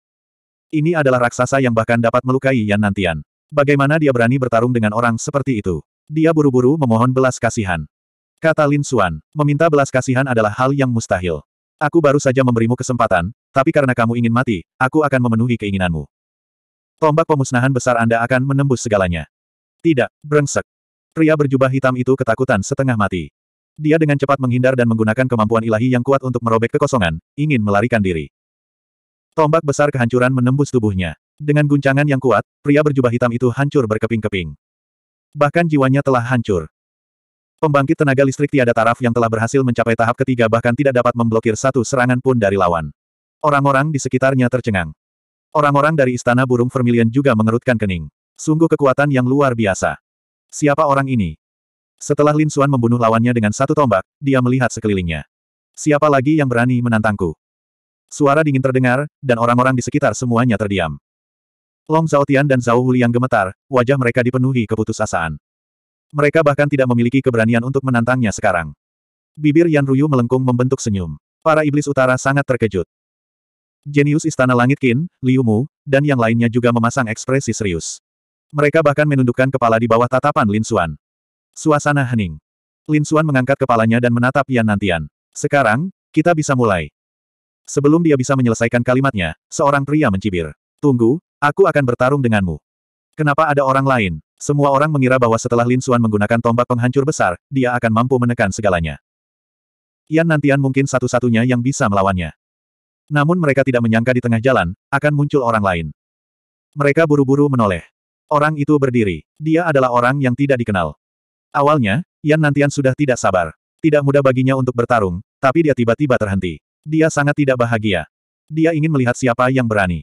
Ini adalah raksasa yang bahkan dapat melukai Yan Nantian. Bagaimana dia berani bertarung dengan orang seperti itu? Dia buru-buru memohon belas kasihan. Kata Lin Xuan, meminta belas kasihan adalah hal yang mustahil. Aku baru saja memberimu kesempatan, tapi karena kamu ingin mati, aku akan memenuhi keinginanmu. Tombak pemusnahan besar Anda akan menembus segalanya. Tidak, brengsek. Pria berjubah hitam itu ketakutan setengah mati. Dia dengan cepat menghindar dan menggunakan kemampuan ilahi yang kuat untuk merobek kekosongan, ingin melarikan diri. Tombak besar kehancuran menembus tubuhnya. Dengan guncangan yang kuat, pria berjubah hitam itu hancur berkeping-keping. Bahkan jiwanya telah hancur. Pembangkit tenaga listrik tiada taraf yang telah berhasil mencapai tahap ketiga bahkan tidak dapat memblokir satu serangan pun dari lawan. Orang-orang di sekitarnya tercengang. Orang-orang dari Istana Burung Vermilion juga mengerutkan kening. Sungguh kekuatan yang luar biasa. Siapa orang ini? Setelah Lin Suan membunuh lawannya dengan satu tombak, dia melihat sekelilingnya. Siapa lagi yang berani menantangku? Suara dingin terdengar, dan orang-orang di sekitar semuanya terdiam. Long Zhaotian dan Zhao yang gemetar, wajah mereka dipenuhi keputusasaan. Mereka bahkan tidak memiliki keberanian untuk menantangnya sekarang. Bibir Yan Ruyu melengkung membentuk senyum. Para iblis utara sangat terkejut. Jenius Istana Langit Qin, Liu Mu, dan yang lainnya juga memasang ekspresi serius. Mereka bahkan menundukkan kepala di bawah tatapan Lin Xuan. Suasana hening. Lin Xuan mengangkat kepalanya dan menatap Yan Nantian. Sekarang, kita bisa mulai. Sebelum dia bisa menyelesaikan kalimatnya, seorang pria mencibir. Tunggu, aku akan bertarung denganmu. Kenapa ada orang lain? Semua orang mengira bahwa setelah Lin Xuan menggunakan tombak penghancur besar, dia akan mampu menekan segalanya. Yan Nantian mungkin satu-satunya yang bisa melawannya. Namun mereka tidak menyangka di tengah jalan, akan muncul orang lain. Mereka buru-buru menoleh. Orang itu berdiri. Dia adalah orang yang tidak dikenal. Awalnya, Yan Nantian sudah tidak sabar. Tidak mudah baginya untuk bertarung, tapi dia tiba-tiba terhenti. Dia sangat tidak bahagia. Dia ingin melihat siapa yang berani.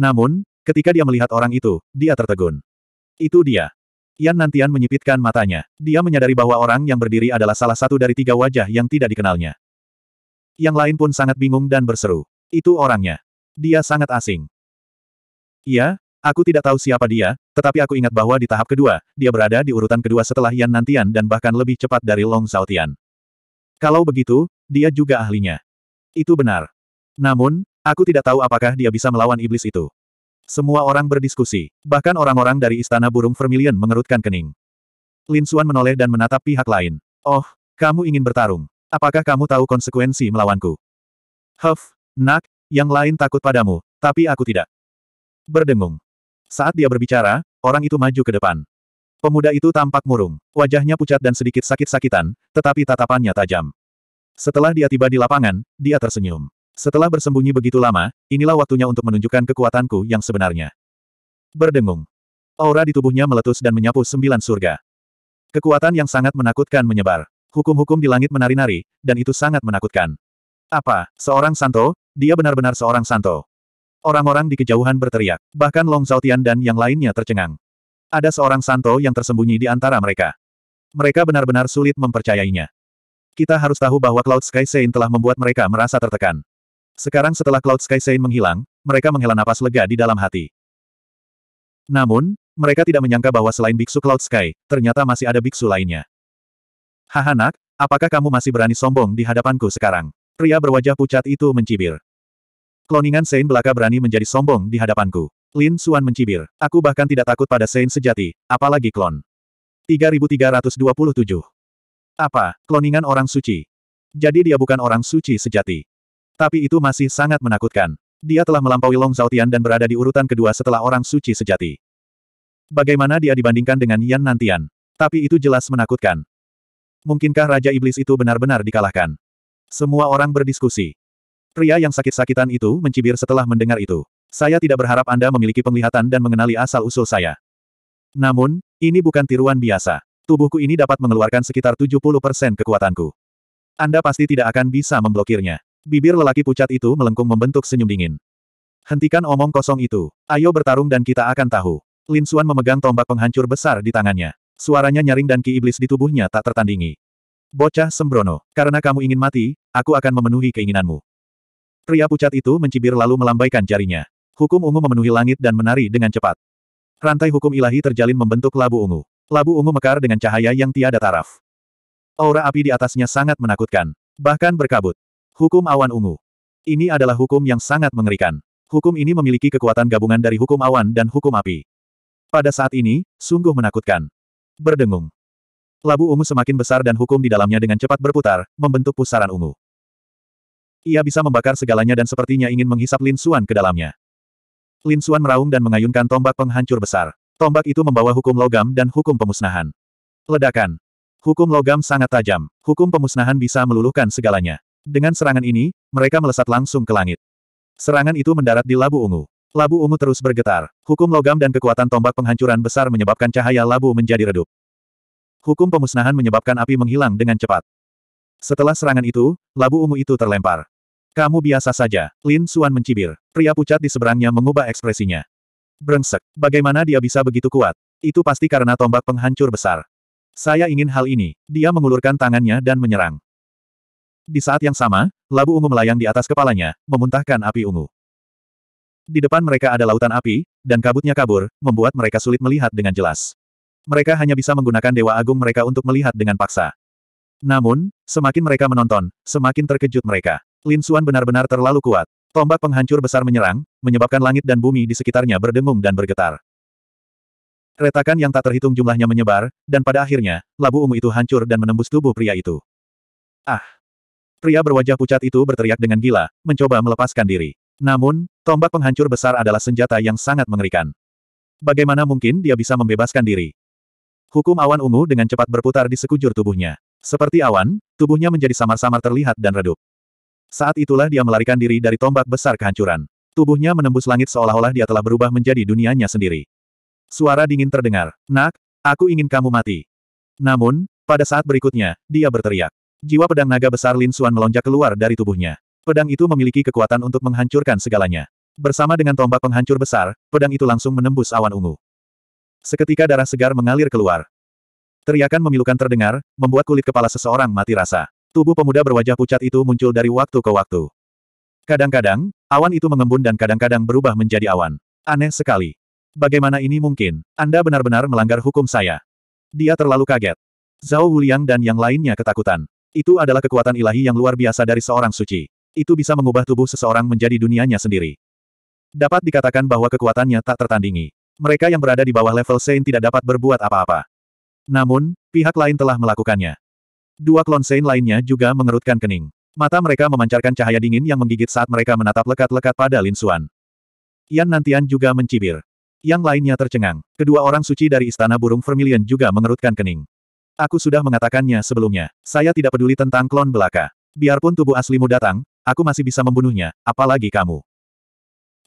Namun, ketika dia melihat orang itu, dia tertegun. Itu dia. Yan Nantian menyipitkan matanya. Dia menyadari bahwa orang yang berdiri adalah salah satu dari tiga wajah yang tidak dikenalnya. Yang lain pun sangat bingung dan berseru. Itu orangnya. Dia sangat asing. Iya, aku tidak tahu siapa dia, tetapi aku ingat bahwa di tahap kedua, dia berada di urutan kedua setelah Yan Nantian dan bahkan lebih cepat dari Long Zhaotian. Kalau begitu, dia juga ahlinya. Itu benar. Namun, aku tidak tahu apakah dia bisa melawan iblis itu. Semua orang berdiskusi, bahkan orang-orang dari Istana Burung Vermilion mengerutkan kening. Lin Xuan menoleh dan menatap pihak lain. Oh, kamu ingin bertarung. Apakah kamu tahu konsekuensi melawanku? Huff, nak, yang lain takut padamu, tapi aku tidak. Berdengung. Saat dia berbicara, orang itu maju ke depan. Pemuda itu tampak murung, wajahnya pucat dan sedikit sakit-sakitan, tetapi tatapannya tajam. Setelah dia tiba di lapangan, dia tersenyum. Setelah bersembunyi begitu lama, inilah waktunya untuk menunjukkan kekuatanku yang sebenarnya. Berdengung. Aura di tubuhnya meletus dan menyapu sembilan surga. Kekuatan yang sangat menakutkan menyebar. Hukum-hukum di langit menari-nari, dan itu sangat menakutkan. Apa, seorang santo? Dia benar-benar seorang santo. Orang-orang di kejauhan berteriak, bahkan Long Zhaotian dan yang lainnya tercengang. Ada seorang santo yang tersembunyi di antara mereka. Mereka benar-benar sulit mempercayainya. Kita harus tahu bahwa Cloud Sky Saint telah membuat mereka merasa tertekan. Sekarang setelah Cloud Sky Saint menghilang, mereka menghela napas lega di dalam hati. Namun, mereka tidak menyangka bahwa selain biksu Cloud Sky, ternyata masih ada biksu lainnya. Hahanak, apakah kamu masih berani sombong di hadapanku sekarang? Pria berwajah pucat itu mencibir. Kloningan Saint belaka berani menjadi sombong di hadapanku. Lin Suan mencibir. Aku bahkan tidak takut pada Saint sejati, apalagi klon. 3327 apa, kloningan orang suci? Jadi dia bukan orang suci sejati. Tapi itu masih sangat menakutkan. Dia telah melampaui Long Zhaotian dan berada di urutan kedua setelah orang suci sejati. Bagaimana dia dibandingkan dengan Yan Nantian? Tapi itu jelas menakutkan. Mungkinkah Raja Iblis itu benar-benar dikalahkan? Semua orang berdiskusi. Pria yang sakit-sakitan itu mencibir setelah mendengar itu. Saya tidak berharap Anda memiliki penglihatan dan mengenali asal-usul saya. Namun, ini bukan tiruan biasa. Tubuhku ini dapat mengeluarkan sekitar 70% kekuatanku. Anda pasti tidak akan bisa memblokirnya. Bibir lelaki pucat itu melengkung membentuk senyum dingin. Hentikan omong kosong itu. Ayo bertarung dan kita akan tahu. Lin Xuan memegang tombak penghancur besar di tangannya. Suaranya nyaring dan ki iblis di tubuhnya tak tertandingi. Bocah sembrono, karena kamu ingin mati, aku akan memenuhi keinginanmu. Pria pucat itu mencibir lalu melambaikan jarinya. Hukum ungu memenuhi langit dan menari dengan cepat. Rantai hukum ilahi terjalin membentuk labu ungu. Labu ungu mekar dengan cahaya yang tiada taraf. Aura api di atasnya sangat menakutkan. Bahkan berkabut. Hukum awan ungu. Ini adalah hukum yang sangat mengerikan. Hukum ini memiliki kekuatan gabungan dari hukum awan dan hukum api. Pada saat ini, sungguh menakutkan. Berdengung. Labu ungu semakin besar dan hukum di dalamnya dengan cepat berputar, membentuk pusaran ungu. Ia bisa membakar segalanya dan sepertinya ingin menghisap Lin Suan ke dalamnya. Lin Suan meraung dan mengayunkan tombak penghancur besar. Tombak itu membawa hukum logam dan hukum pemusnahan. Ledakan. Hukum logam sangat tajam. Hukum pemusnahan bisa meluluhkan segalanya. Dengan serangan ini, mereka melesat langsung ke langit. Serangan itu mendarat di Labu Ungu. Labu Ungu terus bergetar. Hukum logam dan kekuatan tombak penghancuran besar menyebabkan cahaya labu menjadi redup. Hukum pemusnahan menyebabkan api menghilang dengan cepat. Setelah serangan itu, labu ungu itu terlempar. Kamu biasa saja, Lin Suan mencibir. Pria pucat di seberangnya mengubah ekspresinya. Brengsek, bagaimana dia bisa begitu kuat? Itu pasti karena tombak penghancur besar. Saya ingin hal ini. Dia mengulurkan tangannya dan menyerang. Di saat yang sama, labu ungu melayang di atas kepalanya, memuntahkan api ungu. Di depan mereka ada lautan api, dan kabutnya kabur, membuat mereka sulit melihat dengan jelas. Mereka hanya bisa menggunakan Dewa Agung mereka untuk melihat dengan paksa. Namun, semakin mereka menonton, semakin terkejut mereka. Lin Suan benar-benar terlalu kuat. Tombak penghancur besar menyerang, menyebabkan langit dan bumi di sekitarnya berdengung dan bergetar. Retakan yang tak terhitung jumlahnya menyebar, dan pada akhirnya, labu ungu itu hancur dan menembus tubuh pria itu. Ah! Pria berwajah pucat itu berteriak dengan gila, mencoba melepaskan diri. Namun, tombak penghancur besar adalah senjata yang sangat mengerikan. Bagaimana mungkin dia bisa membebaskan diri? Hukum awan ungu dengan cepat berputar di sekujur tubuhnya. Seperti awan, tubuhnya menjadi samar-samar terlihat dan redup. Saat itulah dia melarikan diri dari tombak besar kehancuran. Tubuhnya menembus langit seolah-olah dia telah berubah menjadi dunianya sendiri. Suara dingin terdengar. Nak, aku ingin kamu mati. Namun, pada saat berikutnya, dia berteriak. Jiwa pedang naga besar Lin Xuan melonjak keluar dari tubuhnya. Pedang itu memiliki kekuatan untuk menghancurkan segalanya. Bersama dengan tombak penghancur besar, pedang itu langsung menembus awan ungu. Seketika darah segar mengalir keluar. Teriakan memilukan terdengar, membuat kulit kepala seseorang mati rasa. Tubuh pemuda berwajah pucat itu muncul dari waktu ke waktu. Kadang-kadang, awan itu mengembun dan kadang-kadang berubah menjadi awan. Aneh sekali. Bagaimana ini mungkin? Anda benar-benar melanggar hukum saya. Dia terlalu kaget. Zhao Wuliang dan yang lainnya ketakutan. Itu adalah kekuatan ilahi yang luar biasa dari seorang suci. Itu bisa mengubah tubuh seseorang menjadi dunianya sendiri. Dapat dikatakan bahwa kekuatannya tak tertandingi. Mereka yang berada di bawah level Sein tidak dapat berbuat apa-apa. Namun, pihak lain telah melakukannya. Dua klon Sein lainnya juga mengerutkan kening. Mata mereka memancarkan cahaya dingin yang menggigit saat mereka menatap lekat-lekat pada Lin Xuan. Yan Nantian juga mencibir. Yang lainnya tercengang. Kedua orang suci dari Istana Burung Vermilion juga mengerutkan kening. Aku sudah mengatakannya sebelumnya. Saya tidak peduli tentang klon belaka. Biarpun tubuh aslimu datang, aku masih bisa membunuhnya, apalagi kamu.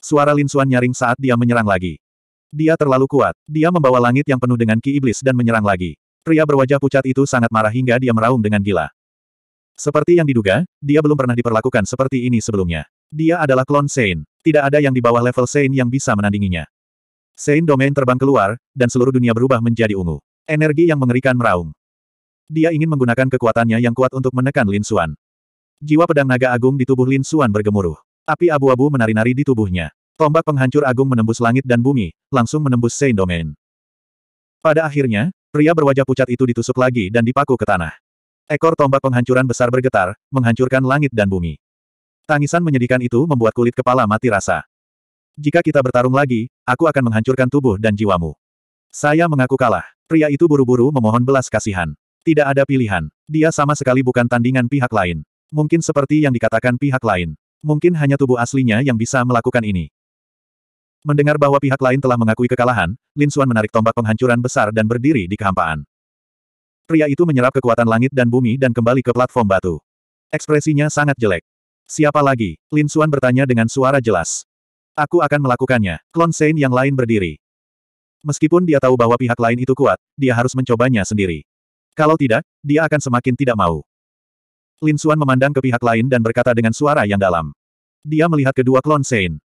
Suara Lin Xuan nyaring saat dia menyerang lagi. Dia terlalu kuat. Dia membawa langit yang penuh dengan ki iblis dan menyerang lagi. Pria berwajah pucat itu sangat marah hingga dia meraung dengan gila. Seperti yang diduga, dia belum pernah diperlakukan seperti ini sebelumnya. Dia adalah klon Sein. Tidak ada yang di bawah level Sein yang bisa menandinginya. Sein domain terbang keluar, dan seluruh dunia berubah menjadi ungu. Energi yang mengerikan meraung. Dia ingin menggunakan kekuatannya yang kuat untuk menekan Lin Xuan. Jiwa pedang naga agung di tubuh Lin Xuan bergemuruh. Api abu-abu menari-nari di tubuhnya. Tombak penghancur agung menembus langit dan bumi, langsung menembus Sein Domain. Pada akhirnya, pria berwajah pucat itu ditusuk lagi dan dipaku ke tanah. Ekor tombak penghancuran besar bergetar, menghancurkan langit dan bumi. Tangisan menyedihkan itu membuat kulit kepala mati rasa. Jika kita bertarung lagi, aku akan menghancurkan tubuh dan jiwamu. Saya mengaku kalah. Pria itu buru-buru memohon belas kasihan. Tidak ada pilihan. Dia sama sekali bukan tandingan pihak lain. Mungkin seperti yang dikatakan pihak lain. Mungkin hanya tubuh aslinya yang bisa melakukan ini. Mendengar bahwa pihak lain telah mengakui kekalahan, Lin Xuan menarik tombak penghancuran besar dan berdiri di kehampaan. Pria itu menyerap kekuatan langit dan bumi dan kembali ke platform batu. Ekspresinya sangat jelek. Siapa lagi? Lin Suan bertanya dengan suara jelas. Aku akan melakukannya. Klon Sein yang lain berdiri. Meskipun dia tahu bahwa pihak lain itu kuat, dia harus mencobanya sendiri. Kalau tidak, dia akan semakin tidak mau. Lin Suan memandang ke pihak lain dan berkata dengan suara yang dalam. Dia melihat kedua klon Sein.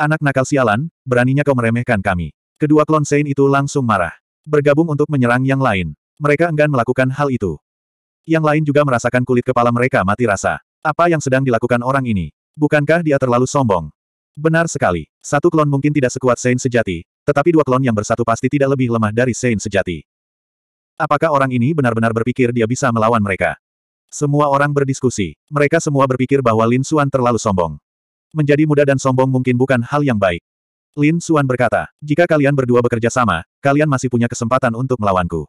Anak nakal sialan, beraninya kau meremehkan kami. Kedua klon Sein itu langsung marah. Bergabung untuk menyerang yang lain mereka enggan melakukan hal itu. Yang lain juga merasakan kulit kepala mereka mati rasa. Apa yang sedang dilakukan orang ini? Bukankah dia terlalu sombong? Benar sekali. Satu klon mungkin tidak sekuat Saint sejati, tetapi dua klon yang bersatu pasti tidak lebih lemah dari Saint sejati. Apakah orang ini benar-benar berpikir dia bisa melawan mereka? Semua orang berdiskusi. Mereka semua berpikir bahwa Lin Xuan terlalu sombong. Menjadi muda dan sombong mungkin bukan hal yang baik. Lin Xuan berkata, jika kalian berdua bekerja sama, kalian masih punya kesempatan untuk melawanku.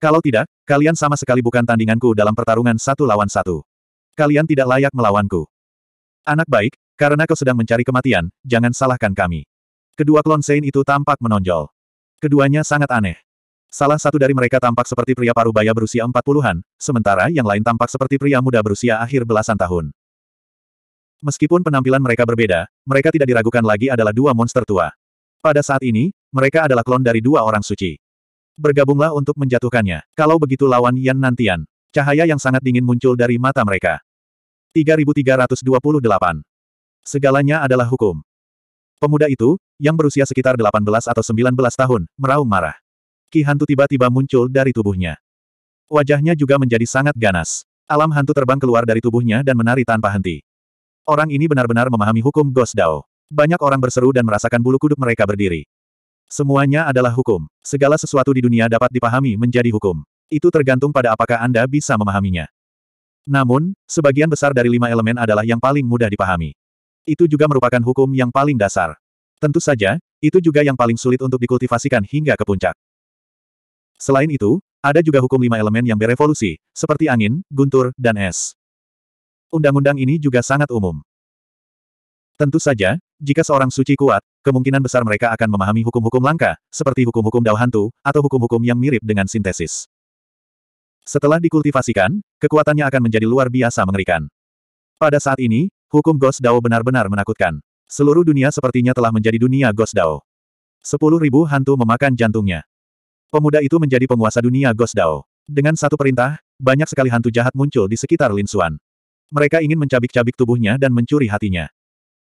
Kalau tidak, kalian sama sekali bukan tandinganku dalam pertarungan satu lawan satu. Kalian tidak layak melawanku. Anak baik, karena kau sedang mencari kematian, jangan salahkan kami. Kedua klon Sein itu tampak menonjol. Keduanya sangat aneh. Salah satu dari mereka tampak seperti pria paruh baya berusia empat puluhan, sementara yang lain tampak seperti pria muda berusia akhir belasan tahun. Meskipun penampilan mereka berbeda, mereka tidak diragukan lagi adalah dua monster tua. Pada saat ini, mereka adalah klon dari dua orang suci. Bergabunglah untuk menjatuhkannya. Kalau begitu lawan Yan nantian. Cahaya yang sangat dingin muncul dari mata mereka. 3328. Segalanya adalah hukum. Pemuda itu, yang berusia sekitar 18 atau 19 tahun, meraung marah. Ki hantu tiba-tiba muncul dari tubuhnya. Wajahnya juga menjadi sangat ganas. Alam hantu terbang keluar dari tubuhnya dan menari tanpa henti. Orang ini benar-benar memahami hukum Ghost Dao. Banyak orang berseru dan merasakan bulu kuduk mereka berdiri. Semuanya adalah hukum. Segala sesuatu di dunia dapat dipahami menjadi hukum. Itu tergantung pada apakah Anda bisa memahaminya. Namun, sebagian besar dari lima elemen adalah yang paling mudah dipahami. Itu juga merupakan hukum yang paling dasar. Tentu saja, itu juga yang paling sulit untuk dikultivasikan hingga ke puncak. Selain itu, ada juga hukum lima elemen yang berevolusi, seperti angin, guntur, dan es. Undang-undang ini juga sangat umum. Tentu saja, jika seorang suci kuat, kemungkinan besar mereka akan memahami hukum-hukum langka, seperti hukum-hukum dao hantu, atau hukum-hukum yang mirip dengan sintesis. Setelah dikultivasikan, kekuatannya akan menjadi luar biasa mengerikan. Pada saat ini, hukum Ghost Dao benar-benar menakutkan. Seluruh dunia sepertinya telah menjadi dunia Ghost Dao. Sepuluh ribu hantu memakan jantungnya. Pemuda itu menjadi penguasa dunia Ghost Dao. Dengan satu perintah, banyak sekali hantu jahat muncul di sekitar Lin Xuan. Mereka ingin mencabik-cabik tubuhnya dan mencuri hatinya.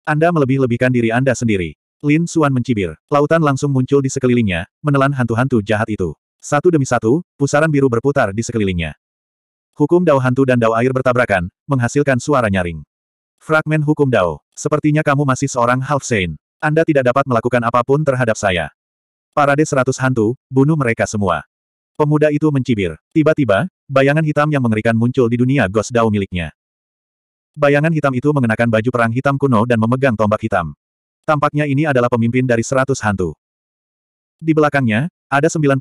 Anda melebih-lebihkan diri Anda sendiri. Lin Suan mencibir. Lautan langsung muncul di sekelilingnya, menelan hantu-hantu jahat itu. Satu demi satu, pusaran biru berputar di sekelilingnya. Hukum dao hantu dan dao air bertabrakan, menghasilkan suara nyaring. Fragmen hukum dao. Sepertinya kamu masih seorang half sane. Anda tidak dapat melakukan apapun terhadap saya. Parade seratus hantu, bunuh mereka semua. Pemuda itu mencibir. Tiba-tiba, bayangan hitam yang mengerikan muncul di dunia Ghost Dao miliknya. Bayangan hitam itu mengenakan baju perang hitam kuno dan memegang tombak hitam. Tampaknya ini adalah pemimpin dari seratus hantu. Di belakangnya, ada 99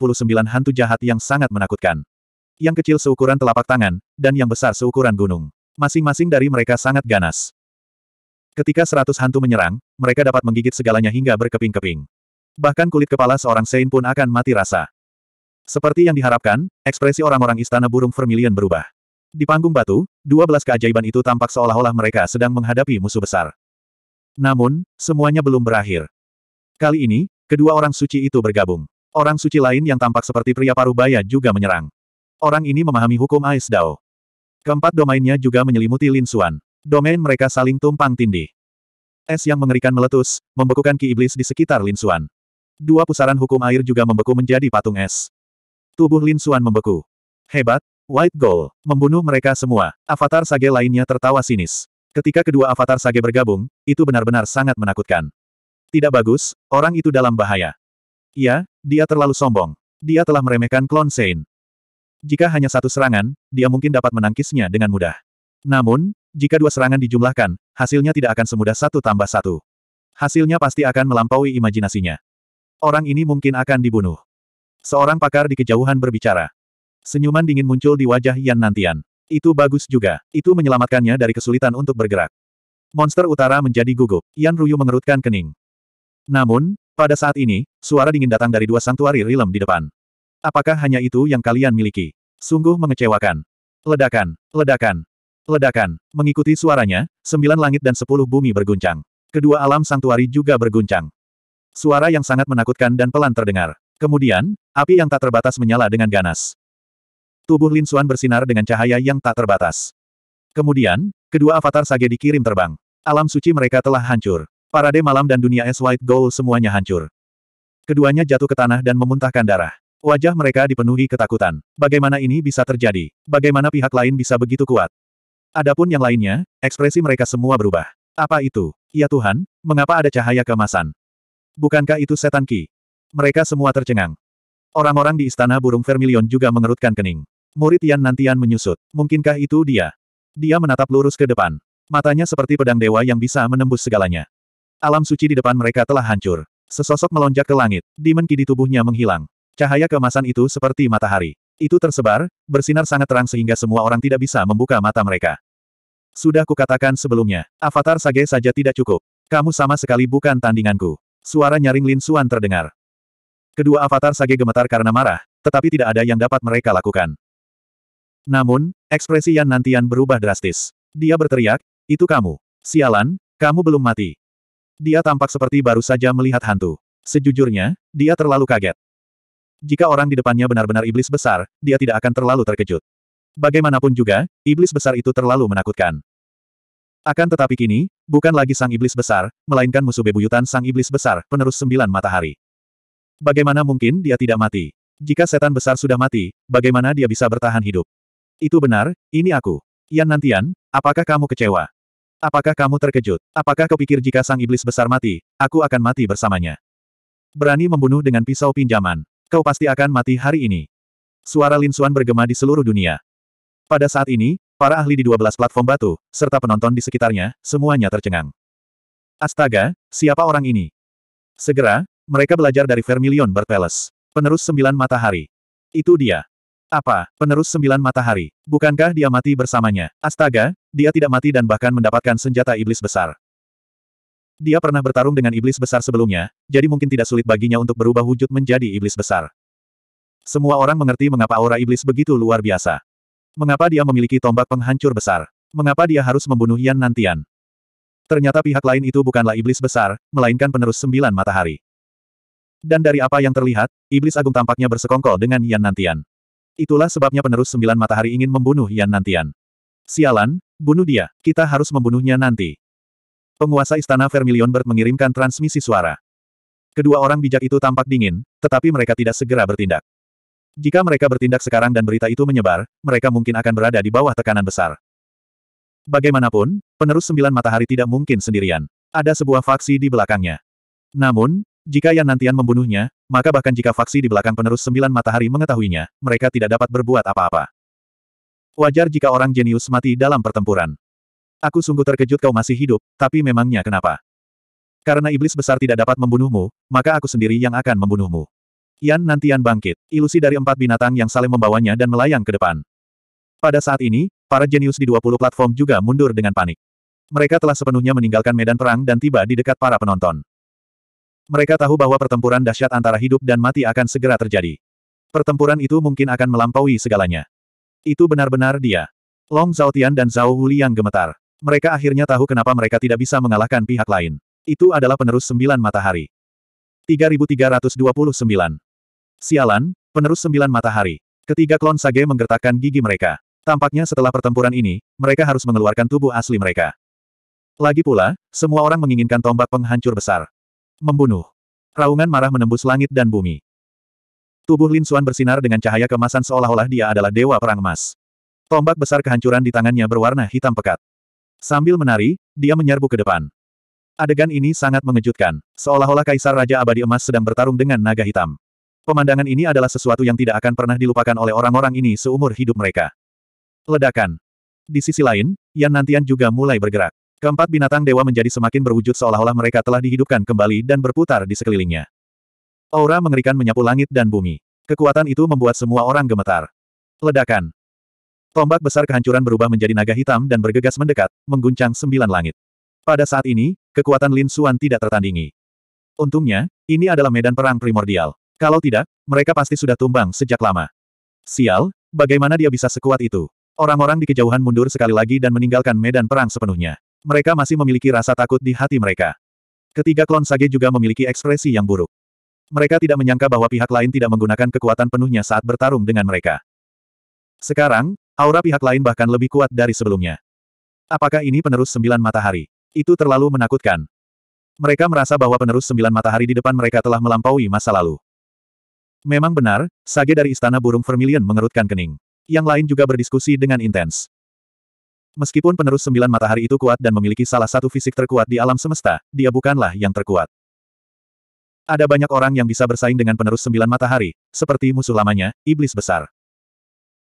hantu jahat yang sangat menakutkan. Yang kecil seukuran telapak tangan, dan yang besar seukuran gunung. Masing-masing dari mereka sangat ganas. Ketika seratus hantu menyerang, mereka dapat menggigit segalanya hingga berkeping-keping. Bahkan kulit kepala seorang Sein pun akan mati rasa. Seperti yang diharapkan, ekspresi orang-orang istana burung vermilion berubah. Di panggung batu, dua belas keajaiban itu tampak seolah-olah mereka sedang menghadapi musuh besar. Namun, semuanya belum berakhir. Kali ini, kedua orang suci itu bergabung. Orang suci lain yang tampak seperti pria paruh baya juga menyerang. Orang ini memahami hukum Ais Dao. Keempat domainnya juga menyelimuti Lin Xuan. Domain mereka saling tumpang tindih. Es yang mengerikan meletus, membekukan ki iblis di sekitar Lin Xuan. Dua pusaran hukum air juga membeku menjadi patung es. Tubuh Lin Xuan membeku. Hebat, White Goal, membunuh mereka semua. Avatar Sage lainnya tertawa sinis. Ketika kedua avatar Sage bergabung, itu benar-benar sangat menakutkan. Tidak bagus, orang itu dalam bahaya. Ya, dia terlalu sombong. Dia telah meremehkan klon Sein. Jika hanya satu serangan, dia mungkin dapat menangkisnya dengan mudah. Namun, jika dua serangan dijumlahkan, hasilnya tidak akan semudah satu tambah satu. Hasilnya pasti akan melampaui imajinasinya. Orang ini mungkin akan dibunuh. Seorang pakar di kejauhan berbicara. Senyuman dingin muncul di wajah Yan Nantian. Itu bagus juga. Itu menyelamatkannya dari kesulitan untuk bergerak. Monster utara menjadi gugup. Yan Ruyu mengerutkan kening. Namun, pada saat ini, suara dingin datang dari dua santuari rilem di depan. Apakah hanya itu yang kalian miliki? Sungguh mengecewakan. Ledakan, ledakan, ledakan. Mengikuti suaranya, sembilan langit dan sepuluh bumi berguncang. Kedua alam santuari juga berguncang. Suara yang sangat menakutkan dan pelan terdengar. Kemudian, api yang tak terbatas menyala dengan ganas. Tubuh Lin Xuan bersinar dengan cahaya yang tak terbatas. Kemudian, kedua avatar Sage dikirim terbang. Alam suci mereka telah hancur. Parade malam dan dunia es white gold semuanya hancur. Keduanya jatuh ke tanah dan memuntahkan darah. Wajah mereka dipenuhi ketakutan. Bagaimana ini bisa terjadi? Bagaimana pihak lain bisa begitu kuat? Adapun yang lainnya, ekspresi mereka semua berubah. Apa itu? Ya Tuhan, mengapa ada cahaya kemasan? Bukankah itu setan Ki? Mereka semua tercengang. Orang-orang di istana burung vermilion juga mengerutkan kening. Murid Yan Nantian menyusut. Mungkinkah itu dia? Dia menatap lurus ke depan. Matanya seperti pedang dewa yang bisa menembus segalanya. Alam suci di depan mereka telah hancur. Sesosok melonjak ke langit. Demon ki di tubuhnya menghilang. Cahaya kemasan itu seperti matahari. Itu tersebar, bersinar sangat terang sehingga semua orang tidak bisa membuka mata mereka. Sudah kukatakan sebelumnya, avatar Sage saja tidak cukup. Kamu sama sekali bukan tandinganku. Suara nyaring Lin Suan terdengar. Kedua avatar Sage gemetar karena marah, tetapi tidak ada yang dapat mereka lakukan. Namun, ekspresi Yan Nantian berubah drastis. Dia berteriak, itu kamu. Sialan, kamu belum mati. Dia tampak seperti baru saja melihat hantu. Sejujurnya, dia terlalu kaget. Jika orang di depannya benar-benar iblis besar, dia tidak akan terlalu terkejut. Bagaimanapun juga, iblis besar itu terlalu menakutkan. Akan tetapi kini, bukan lagi sang iblis besar, melainkan musuh bebuyutan sang iblis besar, penerus sembilan matahari. Bagaimana mungkin dia tidak mati? Jika setan besar sudah mati, bagaimana dia bisa bertahan hidup? Itu benar, ini aku. Yan Nantian, apakah kamu kecewa? Apakah kamu terkejut? Apakah kau pikir jika sang iblis besar mati, aku akan mati bersamanya? Berani membunuh dengan pisau pinjaman. Kau pasti akan mati hari ini. Suara Lin Xuan bergema di seluruh dunia. Pada saat ini, para ahli di 12 platform batu, serta penonton di sekitarnya, semuanya tercengang. Astaga, siapa orang ini? Segera, mereka belajar dari Vermilion Bird Palace. Penerus sembilan matahari. Itu dia. Apa, penerus sembilan matahari, bukankah dia mati bersamanya? Astaga, dia tidak mati dan bahkan mendapatkan senjata iblis besar. Dia pernah bertarung dengan iblis besar sebelumnya, jadi mungkin tidak sulit baginya untuk berubah wujud menjadi iblis besar. Semua orang mengerti mengapa aura iblis begitu luar biasa. Mengapa dia memiliki tombak penghancur besar? Mengapa dia harus membunuh Yan Nantian? Ternyata pihak lain itu bukanlah iblis besar, melainkan penerus sembilan matahari. Dan dari apa yang terlihat, iblis agung tampaknya bersekongkol dengan Yan Nantian. Itulah sebabnya penerus sembilan matahari ingin membunuh Yan Nantian. Sialan, bunuh dia, kita harus membunuhnya nanti. Penguasa istana Vermilion Bird mengirimkan transmisi suara. Kedua orang bijak itu tampak dingin, tetapi mereka tidak segera bertindak. Jika mereka bertindak sekarang dan berita itu menyebar, mereka mungkin akan berada di bawah tekanan besar. Bagaimanapun, penerus sembilan matahari tidak mungkin sendirian. Ada sebuah faksi di belakangnya. Namun, jika Yan Nantian membunuhnya, maka bahkan jika faksi di belakang penerus sembilan matahari mengetahuinya, mereka tidak dapat berbuat apa-apa. Wajar jika orang jenius mati dalam pertempuran. Aku sungguh terkejut kau masih hidup, tapi memangnya kenapa? Karena iblis besar tidak dapat membunuhmu, maka aku sendiri yang akan membunuhmu. Yan Nantian bangkit, ilusi dari empat binatang yang saling membawanya dan melayang ke depan. Pada saat ini, para jenius di 20 platform juga mundur dengan panik. Mereka telah sepenuhnya meninggalkan medan perang dan tiba di dekat para penonton. Mereka tahu bahwa pertempuran dahsyat antara hidup dan mati akan segera terjadi. Pertempuran itu mungkin akan melampaui segalanya. Itu benar-benar dia. Long Zhao Tian dan Zhao Huli yang gemetar. Mereka akhirnya tahu kenapa mereka tidak bisa mengalahkan pihak lain. Itu adalah penerus sembilan matahari. 3329. Sialan, penerus sembilan matahari. Ketiga klon Sage menggertakkan gigi mereka. Tampaknya setelah pertempuran ini, mereka harus mengeluarkan tubuh asli mereka. Lagi pula, semua orang menginginkan tombak penghancur besar. Membunuh. Raungan marah menembus langit dan bumi. Tubuh Lin Xuan bersinar dengan cahaya kemasan seolah-olah dia adalah dewa perang emas. Tombak besar kehancuran di tangannya berwarna hitam pekat. Sambil menari, dia menyerbu ke depan. Adegan ini sangat mengejutkan, seolah-olah Kaisar Raja Abadi Emas sedang bertarung dengan naga hitam. Pemandangan ini adalah sesuatu yang tidak akan pernah dilupakan oleh orang-orang ini seumur hidup mereka. Ledakan. Di sisi lain, Yan Nantian juga mulai bergerak. Keempat binatang dewa menjadi semakin berwujud seolah-olah mereka telah dihidupkan kembali dan berputar di sekelilingnya. Aura mengerikan menyapu langit dan bumi. Kekuatan itu membuat semua orang gemetar. Ledakan. Tombak besar kehancuran berubah menjadi naga hitam dan bergegas mendekat, mengguncang sembilan langit. Pada saat ini, kekuatan Lin Suan tidak tertandingi. Untungnya, ini adalah medan perang primordial. Kalau tidak, mereka pasti sudah tumbang sejak lama. Sial, bagaimana dia bisa sekuat itu? Orang-orang di kejauhan mundur sekali lagi dan meninggalkan medan perang sepenuhnya. Mereka masih memiliki rasa takut di hati mereka. Ketiga klon Sage juga memiliki ekspresi yang buruk. Mereka tidak menyangka bahwa pihak lain tidak menggunakan kekuatan penuhnya saat bertarung dengan mereka. Sekarang, aura pihak lain bahkan lebih kuat dari sebelumnya. Apakah ini penerus sembilan matahari? Itu terlalu menakutkan. Mereka merasa bahwa penerus sembilan matahari di depan mereka telah melampaui masa lalu. Memang benar, Sage dari Istana Burung Vermilion mengerutkan kening. Yang lain juga berdiskusi dengan intens. Meskipun penerus sembilan matahari itu kuat dan memiliki salah satu fisik terkuat di alam semesta, dia bukanlah yang terkuat. Ada banyak orang yang bisa bersaing dengan penerus sembilan matahari, seperti musuh lamanya, Iblis Besar.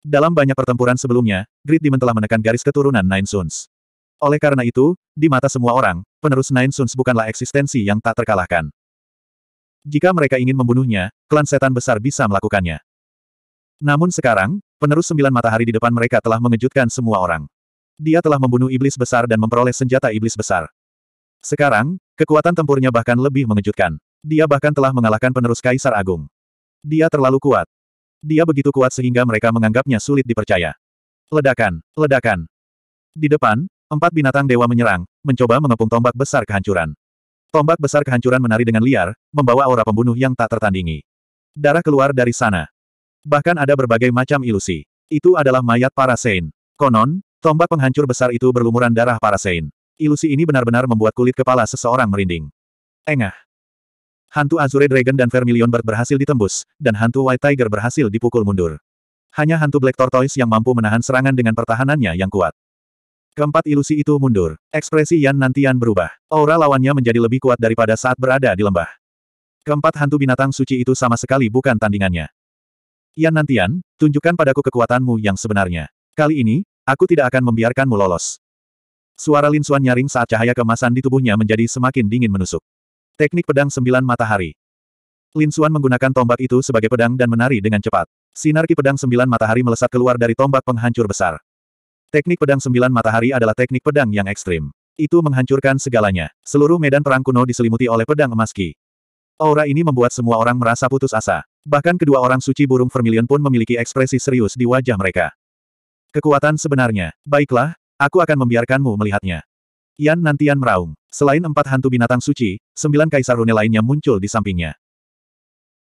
Dalam banyak pertempuran sebelumnya, Great Demon telah menekan garis keturunan Nine Suns. Oleh karena itu, di mata semua orang, penerus Nine Suns bukanlah eksistensi yang tak terkalahkan. Jika mereka ingin membunuhnya, klan setan besar bisa melakukannya. Namun sekarang, penerus sembilan matahari di depan mereka telah mengejutkan semua orang. Dia telah membunuh iblis besar dan memperoleh senjata iblis besar. Sekarang, kekuatan tempurnya bahkan lebih mengejutkan. Dia bahkan telah mengalahkan penerus Kaisar Agung. Dia terlalu kuat. Dia begitu kuat sehingga mereka menganggapnya sulit dipercaya. Ledakan, ledakan. Di depan, empat binatang dewa menyerang, mencoba mengepung tombak besar kehancuran. Tombak besar kehancuran menari dengan liar, membawa aura pembunuh yang tak tertandingi. Darah keluar dari sana. Bahkan ada berbagai macam ilusi. Itu adalah mayat para Sein. Konon, Tombak penghancur besar itu berlumuran darah para Sein. Ilusi ini benar-benar membuat kulit kepala seseorang merinding. Engah. Hantu Azure Dragon dan Vermilion Bird berhasil ditembus, dan hantu White Tiger berhasil dipukul mundur. Hanya hantu Black Tortoise yang mampu menahan serangan dengan pertahanannya yang kuat. Keempat ilusi itu mundur. Ekspresi Yan Nantian berubah. Aura lawannya menjadi lebih kuat daripada saat berada di lembah. Keempat hantu binatang suci itu sama sekali bukan tandingannya. Yan Nantian, tunjukkan padaku kekuatanmu yang sebenarnya. Kali ini, Aku tidak akan membiarkanmu lolos. Suara Lin Xuan nyaring saat cahaya kemasan di tubuhnya menjadi semakin dingin menusuk. Teknik pedang sembilan matahari. Lin Xuan menggunakan tombak itu sebagai pedang dan menari dengan cepat. Sinar ki pedang sembilan matahari melesat keluar dari tombak penghancur besar. Teknik pedang sembilan matahari adalah teknik pedang yang ekstrim. Itu menghancurkan segalanya. Seluruh medan perang kuno diselimuti oleh pedang emas ki. Aura ini membuat semua orang merasa putus asa. Bahkan kedua orang suci burung vermilion pun memiliki ekspresi serius di wajah mereka. Kekuatan sebenarnya. Baiklah, aku akan membiarkanmu melihatnya. Yan Nantian meraung. Selain empat hantu binatang suci, sembilan kaisar rune lainnya muncul di sampingnya.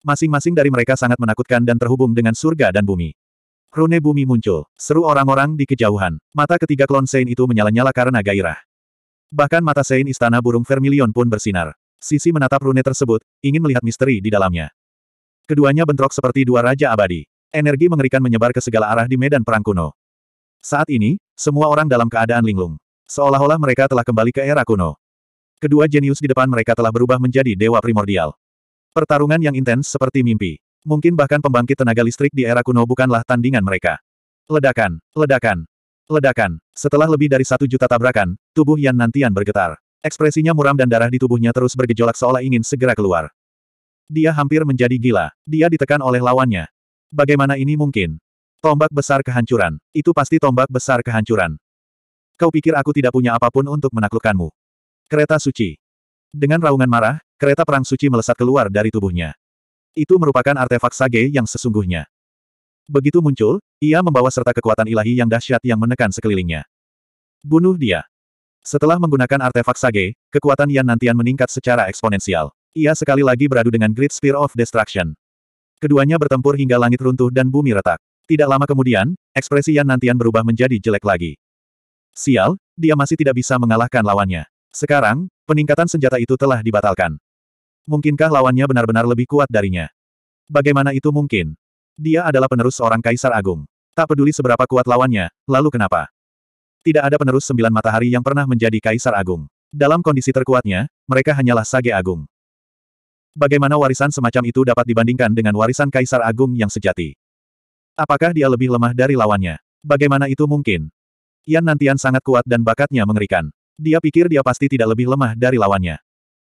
Masing-masing dari mereka sangat menakutkan dan terhubung dengan surga dan bumi. Rune bumi muncul, seru orang-orang di kejauhan. Mata ketiga klon Sein itu menyala-nyala karena gairah. Bahkan mata Sein istana burung vermilion pun bersinar. Sisi menatap rune tersebut, ingin melihat misteri di dalamnya. Keduanya bentrok seperti dua raja abadi. Energi mengerikan menyebar ke segala arah di medan perang kuno. Saat ini, semua orang dalam keadaan linglung. Seolah-olah mereka telah kembali ke era kuno. Kedua jenius di depan mereka telah berubah menjadi dewa primordial. Pertarungan yang intens seperti mimpi. Mungkin bahkan pembangkit tenaga listrik di era kuno bukanlah tandingan mereka. Ledakan, ledakan, ledakan. Setelah lebih dari satu juta tabrakan, tubuh Yan Nantian bergetar. Ekspresinya muram dan darah di tubuhnya terus bergejolak seolah ingin segera keluar. Dia hampir menjadi gila. Dia ditekan oleh lawannya. Bagaimana ini mungkin? Tombak besar kehancuran, itu pasti tombak besar kehancuran. Kau pikir aku tidak punya apapun untuk menaklukkanmu? Kereta suci. Dengan raungan marah, kereta perang suci melesat keluar dari tubuhnya. Itu merupakan artefak sage yang sesungguhnya. Begitu muncul, ia membawa serta kekuatan ilahi yang dahsyat yang menekan sekelilingnya. Bunuh dia. Setelah menggunakan artefak sage, kekuatan Yan Nantian meningkat secara eksponensial. Ia sekali lagi beradu dengan Great Spear of Destruction. Keduanya bertempur hingga langit runtuh dan bumi retak. Tidak lama kemudian, ekspresi Yan Nantian berubah menjadi jelek lagi. Sial, dia masih tidak bisa mengalahkan lawannya. Sekarang, peningkatan senjata itu telah dibatalkan. Mungkinkah lawannya benar-benar lebih kuat darinya? Bagaimana itu mungkin? Dia adalah penerus seorang kaisar agung. Tak peduli seberapa kuat lawannya, lalu kenapa? Tidak ada penerus sembilan matahari yang pernah menjadi kaisar agung. Dalam kondisi terkuatnya, mereka hanyalah sage agung. Bagaimana warisan semacam itu dapat dibandingkan dengan warisan kaisar agung yang sejati? Apakah dia lebih lemah dari lawannya? Bagaimana itu mungkin? Yan Nantian sangat kuat dan bakatnya mengerikan. Dia pikir dia pasti tidak lebih lemah dari lawannya.